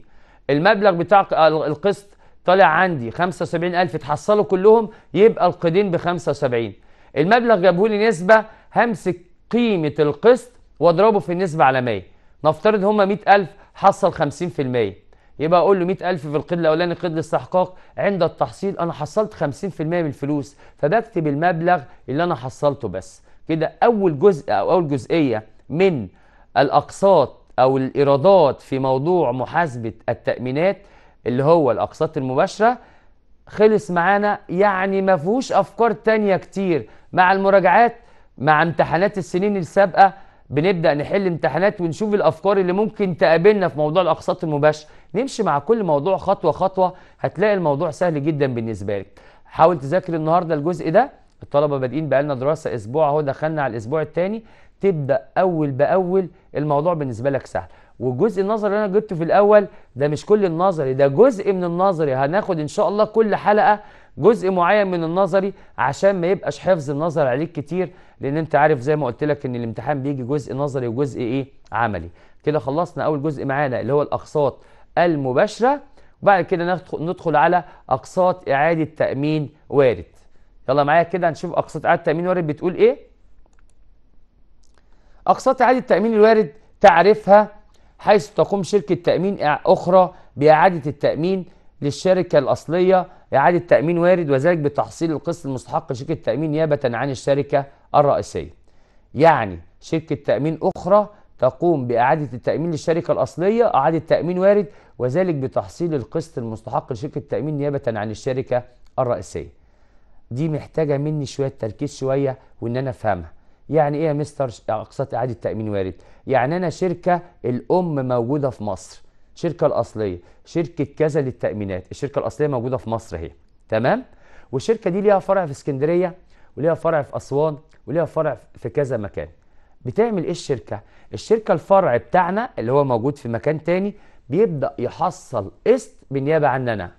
المبلغ بتاع القسط طالع عندي 75000 اتحصلوا كلهم يبقى القيدين ب 75 المبلغ جابه لي نسبه همسك قيمه القسط واضربه في النسبه على 100 نفترض هم 100000 حصل 50% يبقى اقول له 100000 في القيد الاولاني قيد الاستحقاق عند التحصيل انا حصلت 50% من الفلوس فبكتب المبلغ اللي انا حصلته بس كده اول جزء او اول جزئيه من الاقساط او الايرادات في موضوع محاسبه التامينات اللي هو الاقساط المباشره خلص معانا يعني ما فيهوش افكار تانية كتير مع المراجعات مع امتحانات السنين السابقه بنبدا نحل امتحانات ونشوف الافكار اللي ممكن تقابلنا في موضوع الاقساط المباشره نمشي مع كل موضوع خطوه خطوه هتلاقي الموضوع سهل جدا بالنسبه لك حاول تذاكر النهارده الجزء ده الطلبه بادئين بقالنا دراسه اسبوع اهو دخلنا على الاسبوع الثاني تبدا اول باول الموضوع بالنسبه لك سهل والجزء النظري اللي انا جبته في الاول ده مش كل النظري ده جزء من النظري هناخد ان شاء الله كل حلقه جزء معين من النظري عشان ما يبقاش حفظ النظر عليك كتير لان انت عارف زي ما قلت لك ان الامتحان بيجي جزء نظري وجزء ايه عملي كده خلصنا اول جزء معانا اللي هو الاقساط المباشرة وبعد كده ندخل على أقساط إعادة تأمين وارد يلا معايا كده هنشوف أقساط إعادة تأمين وارد بتقول إيه أقساط إعادة التأمين الوارد تعريفها حيث تقوم شركة تأمين أخرى بإعادة التأمين للشركة الأصلية إعادة تأمين وارد وذلك بتحصيل القسط المستحق لشركة التأمين نيابة عن الشركة الرئيسية يعني شركة تأمين أخرى تقوم بإعادة التأمين للشركة الأصلية إعادة تأمين وارد وذلك بتحصيل القسط المستحق لشركة التأمين نيابة عن الشركة الرئيسية دي محتاجة مني شوية تركيز شوية وإن أنا أفهمها يعني إيه يا مستر أقساط إعادة تأمين وارد يعني أنا شركة الأم موجودة في مصر شركة الأصلية شركة كذا للتأمينات الشركة الأصلية موجودة في مصر أهي تمام والشركة دي ليها فرع في اسكندرية وليها فرع في أسوان وليها فرع في كذا مكان بتعمل ايه الشركه الشركه الفرع بتاعنا اللي هو موجود في مكان تاني بيبدا يحصل قسط بالنيابه عننا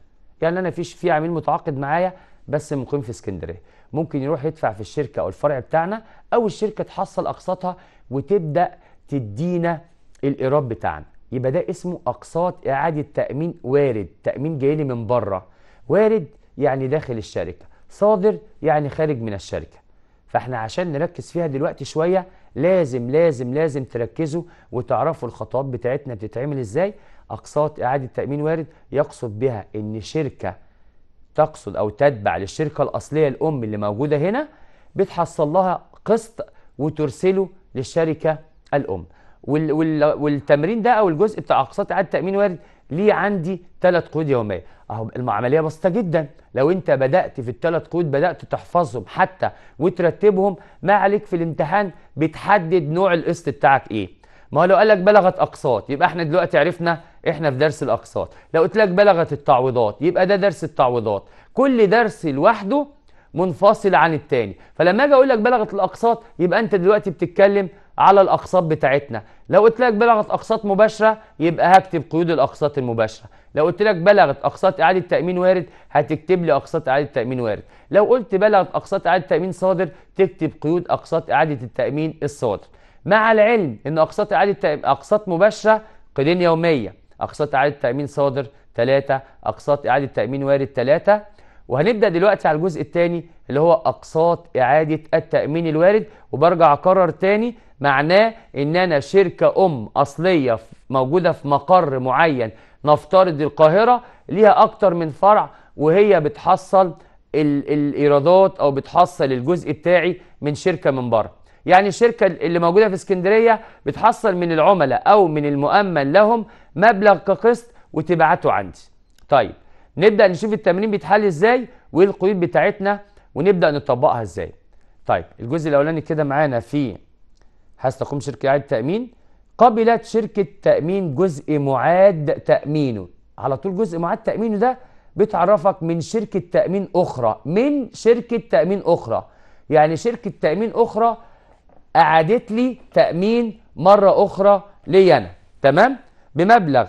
يعني انا فيش في عميل متعاقد معايا بس مقيم في اسكندريه ممكن يروح يدفع في الشركه او الفرع بتاعنا او الشركه تحصل اقساطها وتبدا تدينا الايراد بتاعنا يبقى ده اسمه اقساط اعاده تامين وارد تامين جاي لي من بره وارد يعني داخل الشركه صادر يعني خارج من الشركه فاحنا عشان نركز فيها دلوقتي شويه لازم لازم لازم تركزوا وتعرفوا الخطوات بتاعتنا بتتعمل ازاي اقساط اعاده تامين وارد يقصد بها ان شركه تقصد او تتبع للشركه الاصليه الام اللي موجوده هنا بتحصل لها قسط وترسله للشركه الام والتمرين ده او الجزء بتاع اقساط اعاده تامين وارد ليه عندي ثلاث قيود يوميه اهو العمليه بسيطه جدا لو انت بدات في الثلاث قيود بدات تحفظهم حتى وترتبهم ما عليك في الامتحان بتحدد نوع القسط بتاعك ايه ما هو لو قال لك بلغت اقساط يبقى احنا دلوقتي عرفنا احنا في درس الاقساط لو قلت لك بلغت التعويضات يبقى ده درس التعويضات كل درس لوحده منفصل عن التاني فلما اجي اقول لك بلغت الاقساط يبقى انت دلوقتي بتتكلم على الاقساط بتاعتنا لو قلت لك بلغت اقساط مباشره يبقى هكتب قيود الاقساط المباشره لو قلت لك بلغت اقساط اعاده تامين وارد هتكتب لي اقساط اعاده تامين وارد لو قلت بلغت اقساط اعاده تامين صادر تكتب قيود اقساط اعاده التامين الصادر مع العلم ان اقساط اعاده تأم... اقساط مباشره قيدين يوميه اقساط اعاده تامين صادر 3 اقساط اعاده تامين وارد 3 وهنبدا دلوقتي على الجزء الثاني اللي هو اقساط اعاده التامين الوارد وبرجع اكرر ثاني معناه ان انا شركه ام اصليه موجوده في مقر معين نفترض القاهره ليها اكتر من فرع وهي بتحصل الايرادات او بتحصل الجزء بتاعي من شركه من بره يعني الشركه اللي موجوده في اسكندريه بتحصل من العملاء او من المؤمن لهم مبلغ كقسط وتبعته عندي طيب نبدا نشوف التمرين بيتحل ازاي وايه القيود بتاعتنا ونبدا نطبقها ازاي طيب الجزء الاولاني كده معانا في حيث تقوم شركة إعادة تأمين قبلت شركة تأمين جزء معاد تأمينه على طول جزء معاد تأمينه ده بتعرفك من شركة تأمين أخرى من شركة تأمين أخرى يعني شركة تأمين أخرى أعادت لي تأمين مرة أخرى لي أنا تمام بمبلغ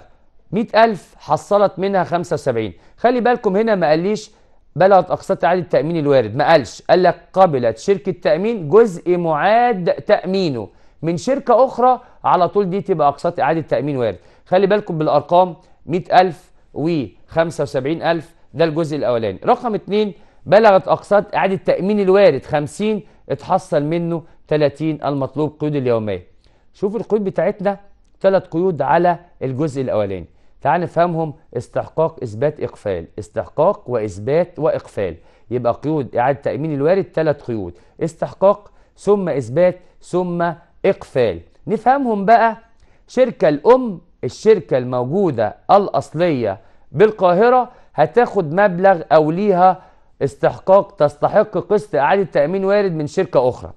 100000 حصلت منها 75 خلي بالكم هنا ما قاليش بلغت أقساط إعادة التأمين الوارد ما قالش قال لك قبلت شركة تأمين جزء معاد تأمينه من شركه اخرى على طول دي تبقى اقساط اعاده تامين وارد خلي بالكم بالارقام 100000 و 75000 ده الجزء الاولاني رقم 2 بلغت اقساط اعاده تامين الوارد 50 اتحصل منه 30 المطلوب قيود اليوميه شوف القيود بتاعتنا ثلاث قيود على الجزء الاولاني تعال نفهمهم استحقاق اثبات اقفال استحقاق واثبات واقفال يبقى قيود اعاده تامين الوارد ثلاث قيود استحقاق ثم اثبات ثم إقفال نفهمهم بقى شركة الأم الشركة الموجودة الأصلية بالقاهرة هتاخد مبلغ أو ليها استحقاق تستحق قسط إعادة تأمين وارد من شركة أخرى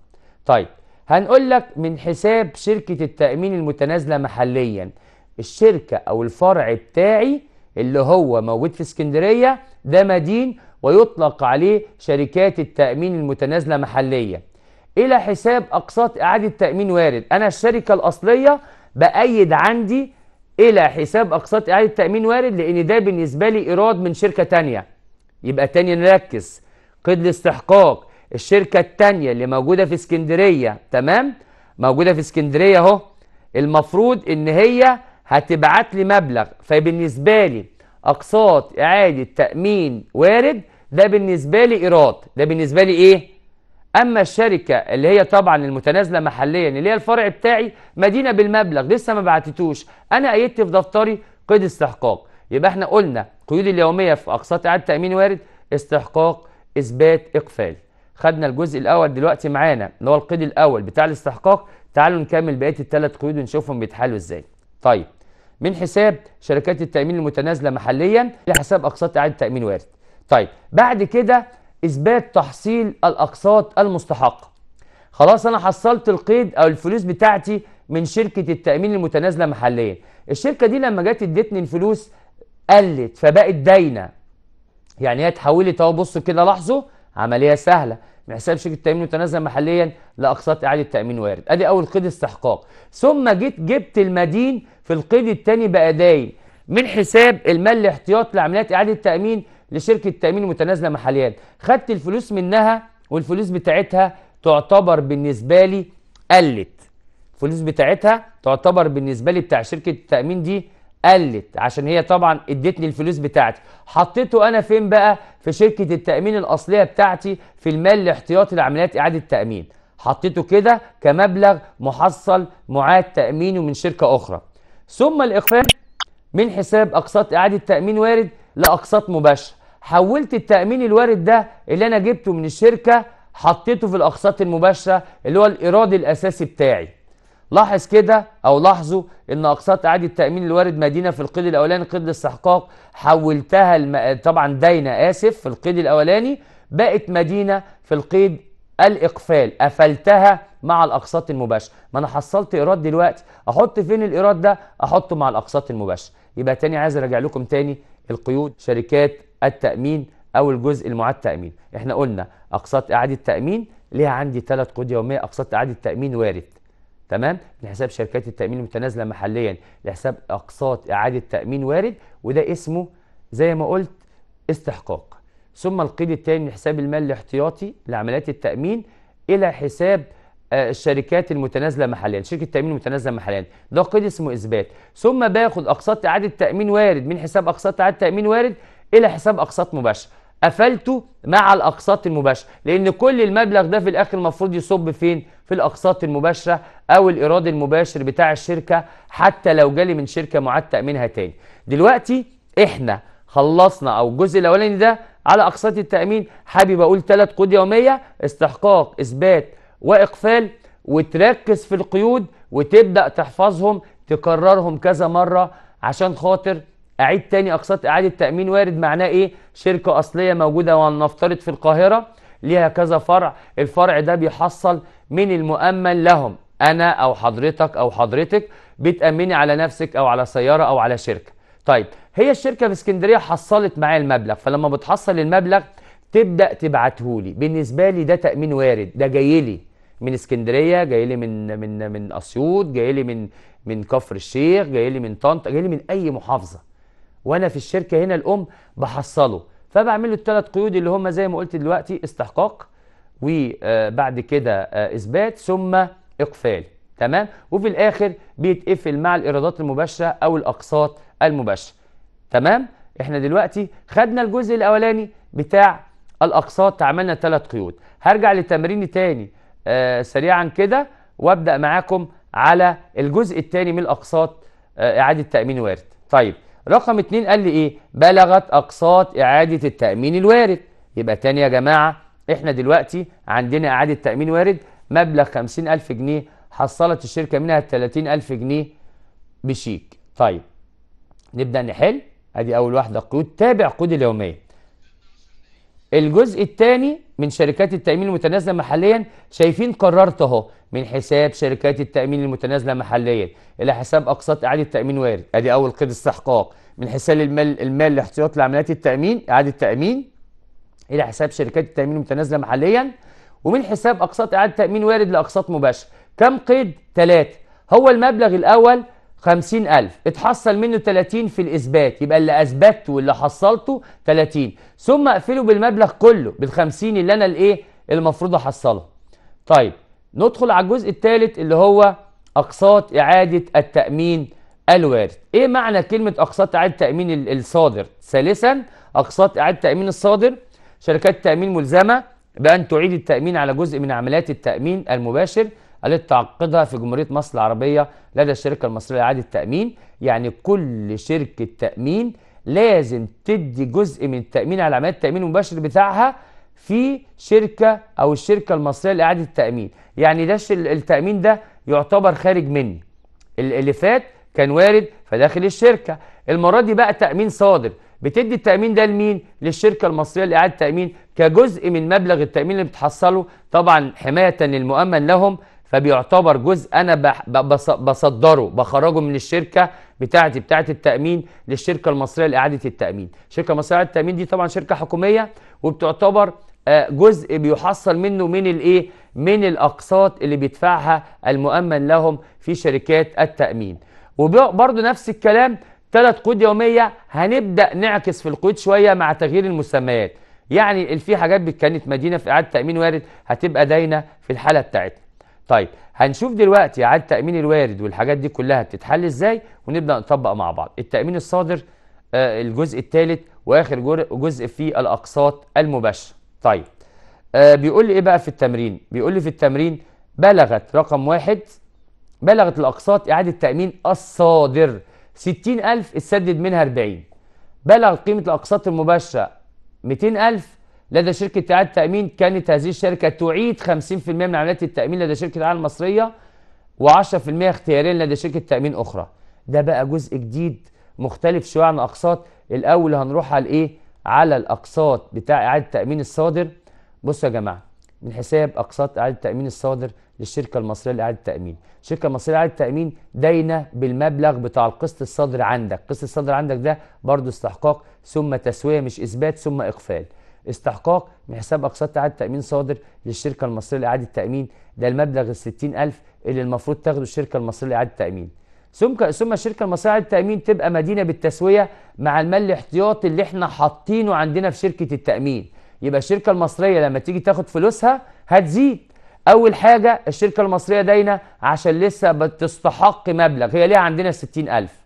طيب هنقول لك من حساب شركة التأمين المتنازلة محليا الشركة أو الفرع بتاعي اللي هو موجود في اسكندرية ده مدين ويطلق عليه شركات التأمين المتنازلة محليا الى حساب اقساط اعاده تامين وارد انا الشركه الاصليه بايد عندي الى حساب اقساط اعاده تامين وارد لان ده بالنسبه لي ايراد من شركه تانية يبقى تاني نركز قيد الاستحقاق الشركه التانية اللي موجوده في اسكندريه تمام موجوده في اسكندريه اهو المفروض ان هي هتبعت لي مبلغ فبالنسبه لي اقساط اعاده تامين وارد ده بالنسبه لي ايراد ده بالنسبه لي ايه اما الشركه اللي هي طبعا المتنازله محليا اللي هي الفرع بتاعي مدينه بالمبلغ لسه ما بعتتوش انا قيدت في دفتري قيد استحقاق يبقى احنا قلنا قيود اليوميه في اقساط اعاده تامين وارد استحقاق اثبات اقفال خدنا الجزء الاول دلوقتي معانا اللي هو القيد الاول بتاع الاستحقاق تعالوا نكمل بقيه الثلاث قيود ونشوفهم بيتحلوا ازاي طيب من حساب شركات التامين المتنازله محليا لحساب اقساط اعاده تامين وارد طيب بعد كده اثبات تحصيل الاقساط المستحقه خلاص انا حصلت القيد او الفلوس بتاعتي من شركه التامين المتنازله محليا الشركه دي لما جت ادتني الفلوس قلت فبقت داينه يعني هي اتحولت اهو بصوا كده لاحظوا عمليه سهله من حساب شركه التامين المتنازله محليا لاقساط اعاده تامين وارد ادي اول قيد استحقاق ثم جيت جبت المدين في القيد الثاني بقى داين من حساب المال الاحتياط لعمليات اعاده تامين لشركه تامين متنازله محليات خدت الفلوس منها والفلوس بتاعتها تعتبر بالنسبه لي قلت الفلوس بتاعتها تعتبر بالنسبه لي بتاع شركه التامين دي قلت عشان هي طبعا ادتني الفلوس بتاعتي حطيته انا فين بقى في شركه التامين الاصليه بتاعتي في المال الاحتياطي لعمليات اعاده تامين حطيته كده كمبلغ محصل معاد تامينه من شركه اخرى ثم الاقفال من حساب اقساط اعاده تامين وارد لاقساط مباشره حولت التامين الوارد ده اللي انا جبته من الشركه حطيته في الاقساط المباشره اللي هو الايراد الاساسي بتاعي لاحظ كده او لاحظوا ان اقساط اعاده التامين الوارد مدينه في القيد الاولاني قيد الاستحقاق حولتها الم... طبعا داينه اسف في القيد الاولاني بقت مدينه في القيد الاقفال قفلتها مع الاقساط المباشره ما انا حصلت ايراد دلوقتي احط فين الايراد ده احطه مع الاقساط المباشره يبقى تاني عايز اراجع لكم تاني القيود شركات التامين او الجزء المعاد تامين احنا قلنا اقساط اعاده تامين ليها عندي ثلاث قيود يوميه اقساط اعاده تامين وارد تمام لحساب شركات التامين المتنازله محليا لحساب اقساط اعاده تامين وارد وده اسمه زي ما قلت استحقاق ثم القيد الثاني من حساب المال الاحتياطي لعمليات التامين الى حساب آه، الشركات المتنازله محليا شركه التامين المتنازله محليا ده قيد اسمه اثبات ثم باخد اقساط اعاده تامين وارد من حساب اقساط اعاده تامين وارد الى حساب اقساط مباشره قفلته مع الاقساط المباشره لان كل المبلغ ده في الاخر المفروض يصب فين في الاقساط المباشره او الايراد المباشر بتاع الشركه حتى لو جالي من شركه معاد تامينها تاني دلوقتي احنا خلصنا او الجزء الاولاني ده على اقساط التامين حابب اقول ثلاث قيود يوميه استحقاق اثبات واقفال وتركز في القيود وتبدا تحفظهم تكررهم كذا مره عشان خاطر اعيد تاني اقساط اعاده تامين وارد معناه ايه شركه اصليه موجوده ولنفترض في القاهره ليها كذا فرع الفرع ده بيحصل من المؤمن لهم انا او حضرتك او حضرتك بتامني على نفسك او على سياره او على شركه طيب هي الشركه في اسكندريه حصلت معايا المبلغ فلما بتحصل المبلغ تبدا تبعته لي بالنسبه لي ده تامين وارد ده جاي لي من اسكندريه جاي لي من من من اسيوط جاي لي من من كفر الشيخ جاي لي من طنطا جاي لي من اي محافظه وانا في الشركه هنا الام بحصله فبعمل له الثلاث قيود اللي هم زي ما قلت دلوقتي استحقاق وبعد كده آه، اثبات ثم اقفال تمام وفي الاخر بيتقفل مع الايرادات المباشره او الاقساط المباشره تمام احنا دلوقتي خدنا الجزء الاولاني بتاع الاقساط عملنا ثلاث قيود هرجع للتمرين تاني آه، سريعا كده وابدا معاكم على الجزء الثاني من الاقساط آه، اعاده تامين وارد طيب رقم اتنين قال لي ايه بلغت اقساط اعاده التامين الوارد يبقى تاني يا جماعه احنا دلوقتي عندنا اعاده تامين وارد مبلغ 50000 جنيه حصلت الشركه منها 30000 جنيه بشيك طيب نبدا نحل ادي اول واحده قيود تابع قيود اليوميه الجزء الثاني من شركات التأمين المتنازلة محليا شايفين قررت اهو من حساب شركات التأمين المتنازلة محليا إلى حساب أقساط إعادة تأمين وارد أدي أول قيد استحقاق من حساب المال المال الاحتياط لعمليات التأمين إعادة تأمين إلى حساب شركات التأمين المتنازلة محليا ومن حساب أقساط إعادة تأمين وارد لأقساط مباشر كم قيد؟ ثلاثة هو المبلغ الأول خمسين ألف اتحصل منه 30 في الإثبات يبقى اللي أثبته واللي حصلته 30 ثم أقفله بالمبلغ كله بالخمسين اللي أنا الإيه المفروض أحصله طيب ندخل على الجزء الثالث اللي هو أقساط إعادة التأمين الوارد إيه معنى كلمة أقساط إعادة التأمين الصادر ثالثا أقساط إعادة التأمين الصادر شركات التأمين ملزمة بأن تعيد التأمين على جزء من عمليات التأمين المباشر التي تعقدها في جمهورية مصر العربية لدى الشركة المصرية لإعادة التأمين يعني كل شركة تأمين لازم تدي جزء من التأمين على عمليات التأمين المباشر بتاعها في شركة أو الشركة المصرية لإعادة التأمين يعني ده التأمين ده يعتبر خارج مني اللي فات كان وارد فداخل الشركة المرة دي بقى تأمين صادر بتدي التأمين ده لمين؟ للشركة المصرية لإعادة التأمين كجزء من مبلغ التأمين اللي بتحصله طبعا حماية للمؤمن لهم فبيعتبر جزء انا بصدره بخرجه من الشركه بتاعتي بتاعه التامين للشركه المصريه لاعاده التامين الشركه المصريه لاعاده التامين دي طبعا شركه حكوميه وبتعتبر آه، جزء بيحصل منه من الايه من الاقساط اللي بيدفعها المؤمن لهم في شركات التامين وبرضه نفس الكلام ثلاث قيود يوميه هنبدا نعكس في القيود شويه مع تغيير المسميات يعني في حاجات كانت مدينه في اعاده تامين وارد هتبقى داينه في الحاله بتاعتنا طيب هنشوف دلوقتي عاد تامين الوارد والحاجات دي كلها بتتحل ازاي ونبدا نطبق مع بعض التامين الصادر آه الجزء الثالث واخر جزء في الاقساط المباشره طيب آه بيقول لي ايه بقى في التمرين بيقول لي في التمرين بلغت رقم واحد بلغت الاقساط اعاده تامين الصادر 60000 اتسدد منها 40 بلغ قيمه الاقساط المباشره 200000 لدى شركة إعادة تأمين كانت هذه الشركة تعيد 50% من عمليات التأمين لدى شركة العالم المصرية و10% اختياريا لدى شركة تأمين أخرى ده بقى جزء جديد مختلف شوية عن الأقساط، الأول هنروح على إيه؟ على الأقساط بتاع إعادة التأمين الصادر بصوا يا جماعة من حساب أقساط إعادة التأمين الصادر للشركة المصرية لإعادة التأمين الشركة المصرية لإعادة التأمين داينة بالمبلغ بتاع القسط الصادر عندك قسط الصادر عندك ده برضو استحقاق ثم تسوية مش إثبات ثم إقفال استحقاق من حساب اقساط اعاده تامين صادر للشركه المصريه لاعاده التامين ده المبلغ ال 60000 اللي المفروض تاخده الشركه المصريه لاعاده التامين ثم ثم الشركه المصريه لاعاده التامين تبقى مدينه بالتسويه مع المال الاحتياطي اللي احنا حاطينه عندنا في شركه التامين يبقى الشركه المصريه لما تيجي تاخد فلوسها هتزيد اول حاجه الشركه المصريه داينه عشان لسه بتستحق مبلغ هي ليها عندنا 60000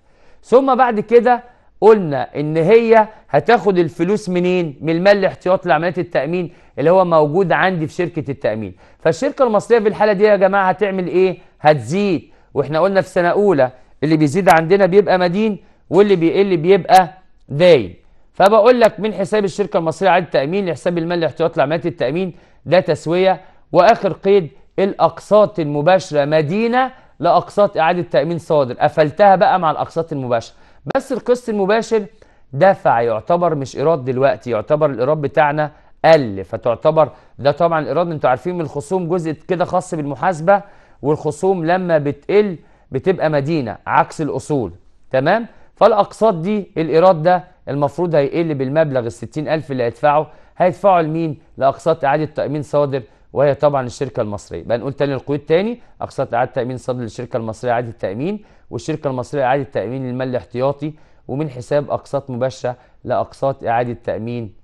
ثم بعد كده قلنا ان هي هتاخد الفلوس منين من المال الاحتياطي لعمليات التامين اللي هو موجود عندي في شركه التامين فالشركه المصريه في الحاله دي يا جماعه هتعمل ايه هتزيد واحنا قلنا في سنه اولى اللي بيزيد عندنا بيبقى مدين واللي بيقل بيبقى داين فبقول لك من حساب الشركه المصريه عاد التامين لحساب المال الاحتياطي لعمليات التامين ده تسويه واخر قيد الاقساط المباشره مدينه لاقساط اعاده تامين صادر قفلتها بقى مع الاقساط المباشره بس القسط المباشر دفع يعتبر مش ايراد دلوقتي يعتبر الايراد بتاعنا قل فتعتبر ده طبعا الايراد انتوا عارفين من الخصوم جزء كده خاص بالمحاسبه والخصوم لما بتقل بتبقى مدينه عكس الاصول تمام فالاقساط دي الايراد ده المفروض هيقل بالمبلغ ال 60000 اللي هيدفعه هيدفعه لمين؟ لاقساط اعاده تامين صادر وهي طبعا الشركه المصريه بقى نقول تاني القيود تاني اقساط اعاده تامين صدر للشركه المصريه اعاده التامين والشركه المصريه اعاده تامين المال الاحتياطي ومن حساب اقساط مباشره لاقساط اعاده تامين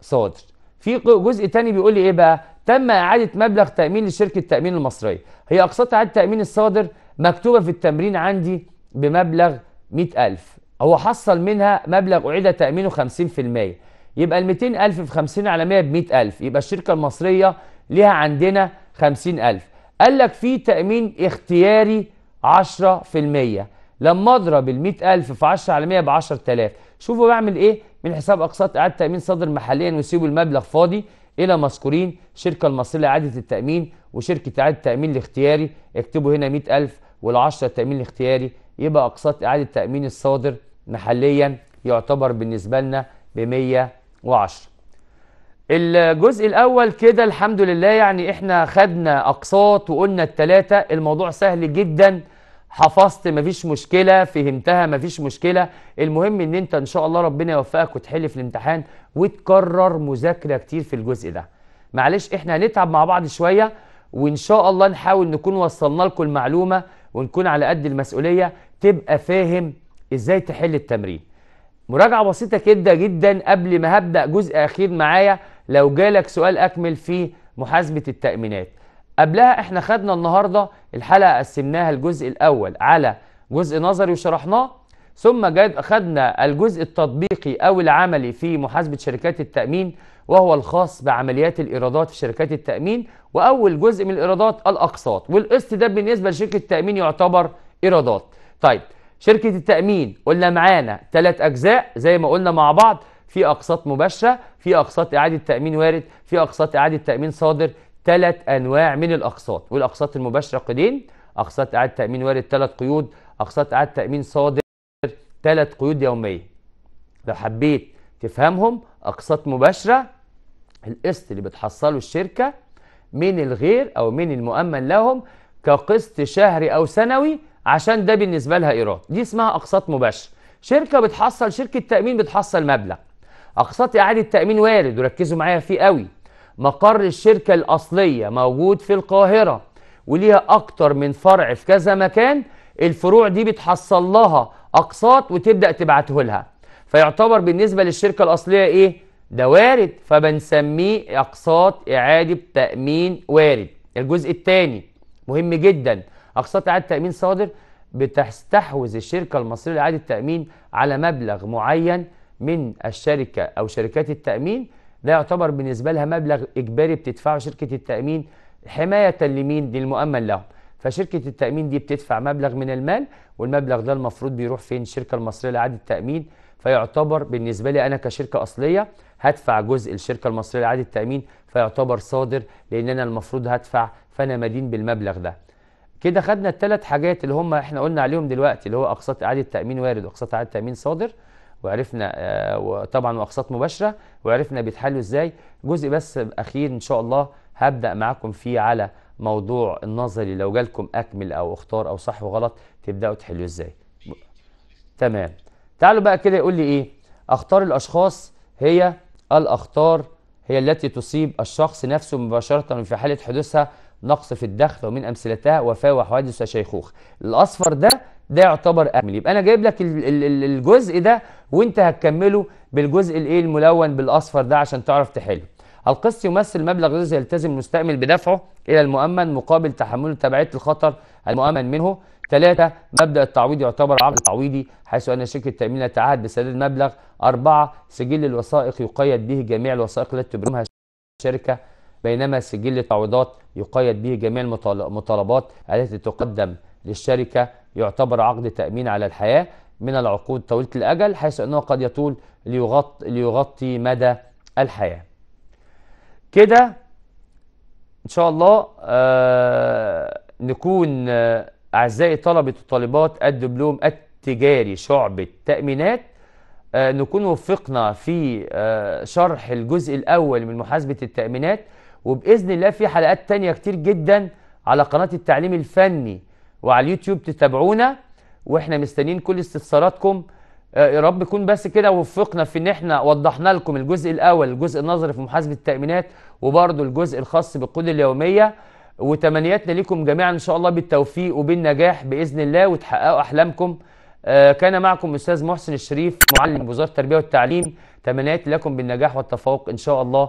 صادر في جزء تاني بيقول لي ايه بقى تم اعاده مبلغ تامين لشركه التامين المصريه هي اقساط اعاده التامين الصادر مكتوبه في التمرين عندي بمبلغ 100000 هو حصل منها مبلغ اعيد تامينه 50% يبقى ال 200000 في 50 على 100 ب 100000 يبقى الشركه المصريه ليها عندنا 50000 قال لك في تأمين اختياري 10% لما اضرب ال 100000 في 10 على 100 ب 10000 شوفوا بعمل ايه من حساب اقساط اعاده تامين صادر محليا ويسيبوا المبلغ فاضي الى مذكورين شركه المصريه لاعاده التامين وشركه اعاده التامين الاختياري اكتبوا هنا 100000 وال10 التامين الاختياري يبقى اقساط اعاده التامين الصادر محليا يعتبر بالنسبه لنا ب 110 الجزء الاول كده الحمد لله يعني احنا خدنا اقساط وقلنا التلاتة الموضوع سهل جدا حفظت مفيش مشكلة فهمتها مفيش مشكلة المهم ان انت ان شاء الله ربنا يوفقك وتحل في الامتحان وتكرر مذاكرة كتير في الجزء ده معلش احنا هنتعب مع بعض شوية وان شاء الله نحاول نكون وصلنا لكم المعلومة ونكون على قد المسؤولية تبقى فاهم ازاي تحل التمرين مراجعة بسيطة كده جدا قبل ما هبدأ جزء اخير معايا لو جالك سؤال أكمل في محاسبة التأمينات قبلها احنا خدنا النهاردة الحلقة قسمناها الجزء الأول على جزء نظري وشرحناه ثم خدنا الجزء التطبيقي أو العملي في محاسبة شركات التأمين وهو الخاص بعمليات الإيرادات في شركات التأمين وأول جزء من الإيرادات الأقساط والقسط ده بالنسبة لشركة التأمين يعتبر إيرادات طيب شركة التأمين قلنا معانا ثلاث أجزاء زي ما قلنا مع بعض في اقساط مباشره في اقساط اعاده تامين وارد في اقساط اعاده تامين صادر ثلاث انواع من الاقساط والاقساط المباشره قيدين اقساط اعاده تامين وارد ثلاث قيود اقساط اعاده تامين صادر ثلاث قيود يوميه لو حبيت تفهمهم اقساط مباشره القسط اللي بتحصله الشركه من الغير او من المؤمن لهم كقسط شهري او سنوي عشان ده بالنسبه لها ايراد دي اسمها اقساط مباشره شركه بتحصل شركه تامين بتحصل مبلغ اقساط اعاده تامين وارد وركزوا معايا فيه قوي مقر الشركه الاصليه موجود في القاهره وليها اكتر من فرع في كذا مكان الفروع دي بتحصل لها اقساط وتبدا تبعته لها فيعتبر بالنسبه للشركه الاصليه ايه ده وارد فبنسميه اقساط اعاده تامين وارد الجزء الثاني مهم جدا اقساط اعاده تامين صادر بتستحوذ الشركه المصريه لاعاده التامين على مبلغ معين من الشركة أو شركات التأمين ده يعتبر بالنسبة لها مبلغ إجباري بتدفعه شركة التأمين حماية لمين للمؤمن لهم فشركة التأمين دي بتدفع مبلغ من المال والمبلغ ده المفروض بيروح فين الشركة المصرية لإعادة التأمين فيعتبر بالنسبة لي أنا كشركة أصلية هدفع جزء الشركة المصرية لإعادة التأمين فيعتبر صادر لأن أنا المفروض هدفع فأنا مدين بالمبلغ ده كده خدنا الثلاث حاجات اللي هم احنا قلنا عليهم دلوقتي اللي هو أقساط إعادة تأمين وارد وأقساط إعادة تأمين صادر وعرفنا آه، طبعا واقساط مباشره وعرفنا بيتحلوا ازاي جزء بس اخير ان شاء الله هبدا معاكم فيه على موضوع النظري لو جالكم اكمل او اختار او صح وغلط تبداوا تحلوا ازاي تمام تعالوا بقى كده يقول لي ايه اخطار الاشخاص هي الاخطار هي التي تصيب الشخص نفسه مباشره في حاله حدوثها نقص في الدخل ومن امثلتها وفاه وحوادث وشيخوخه الاصفر ده ده يعتبر امل يبقى انا جايب لك الجزء ده وانت هتكمله بالجزء الايه الملون بالاصفر ده عشان تعرف تحله القسط يمثل مبلغ الذي يلتزم المستأمن بدفعه إلى المؤمن مقابل تحمله تبعية الخطر المؤمن منه ثلاثة مبدأ التعويض يعتبر عقد تعويضي حيث أن شركة التأمين تعهد بسداد مبلغ أربعة سجل الوثائق يقيد به جميع الوثائق التي تبرمها الشركة بينما سجل التعويضات يقيد به جميع المطالبات التي تقدم للشركة يعتبر عقد تأمين على الحياة من العقود طويلة الأجل حيث أنه قد يطول ليغطي, ليغطي مدى الحياة كده إن شاء الله آه، نكون آه، أعزائي طلبة وطالبات الدبلوم التجاري شعبة تأمينات آه، نكون وفقنا في شرح الجزء الأول من محاسبة التأمينات وباذن الله في حلقات تانية كتير جدا على قناه التعليم الفني وعلى اليوتيوب تتابعونا واحنا مستنيين كل استفساراتكم آه، يا رب يكون بس كده وفقنا في ان احنا وضحنا لكم الجزء الاول الجزء النظري في محاسبه التامينات وبرده الجزء الخاص بالقيود اليوميه وتمنياتنا لكم جميعا ان شاء الله بالتوفيق وبالنجاح باذن الله وتحققوا احلامكم آه، كان معكم استاذ محسن الشريف معلم وزاره التربيه والتعليم تمنياتي لكم بالنجاح والتفوق ان شاء الله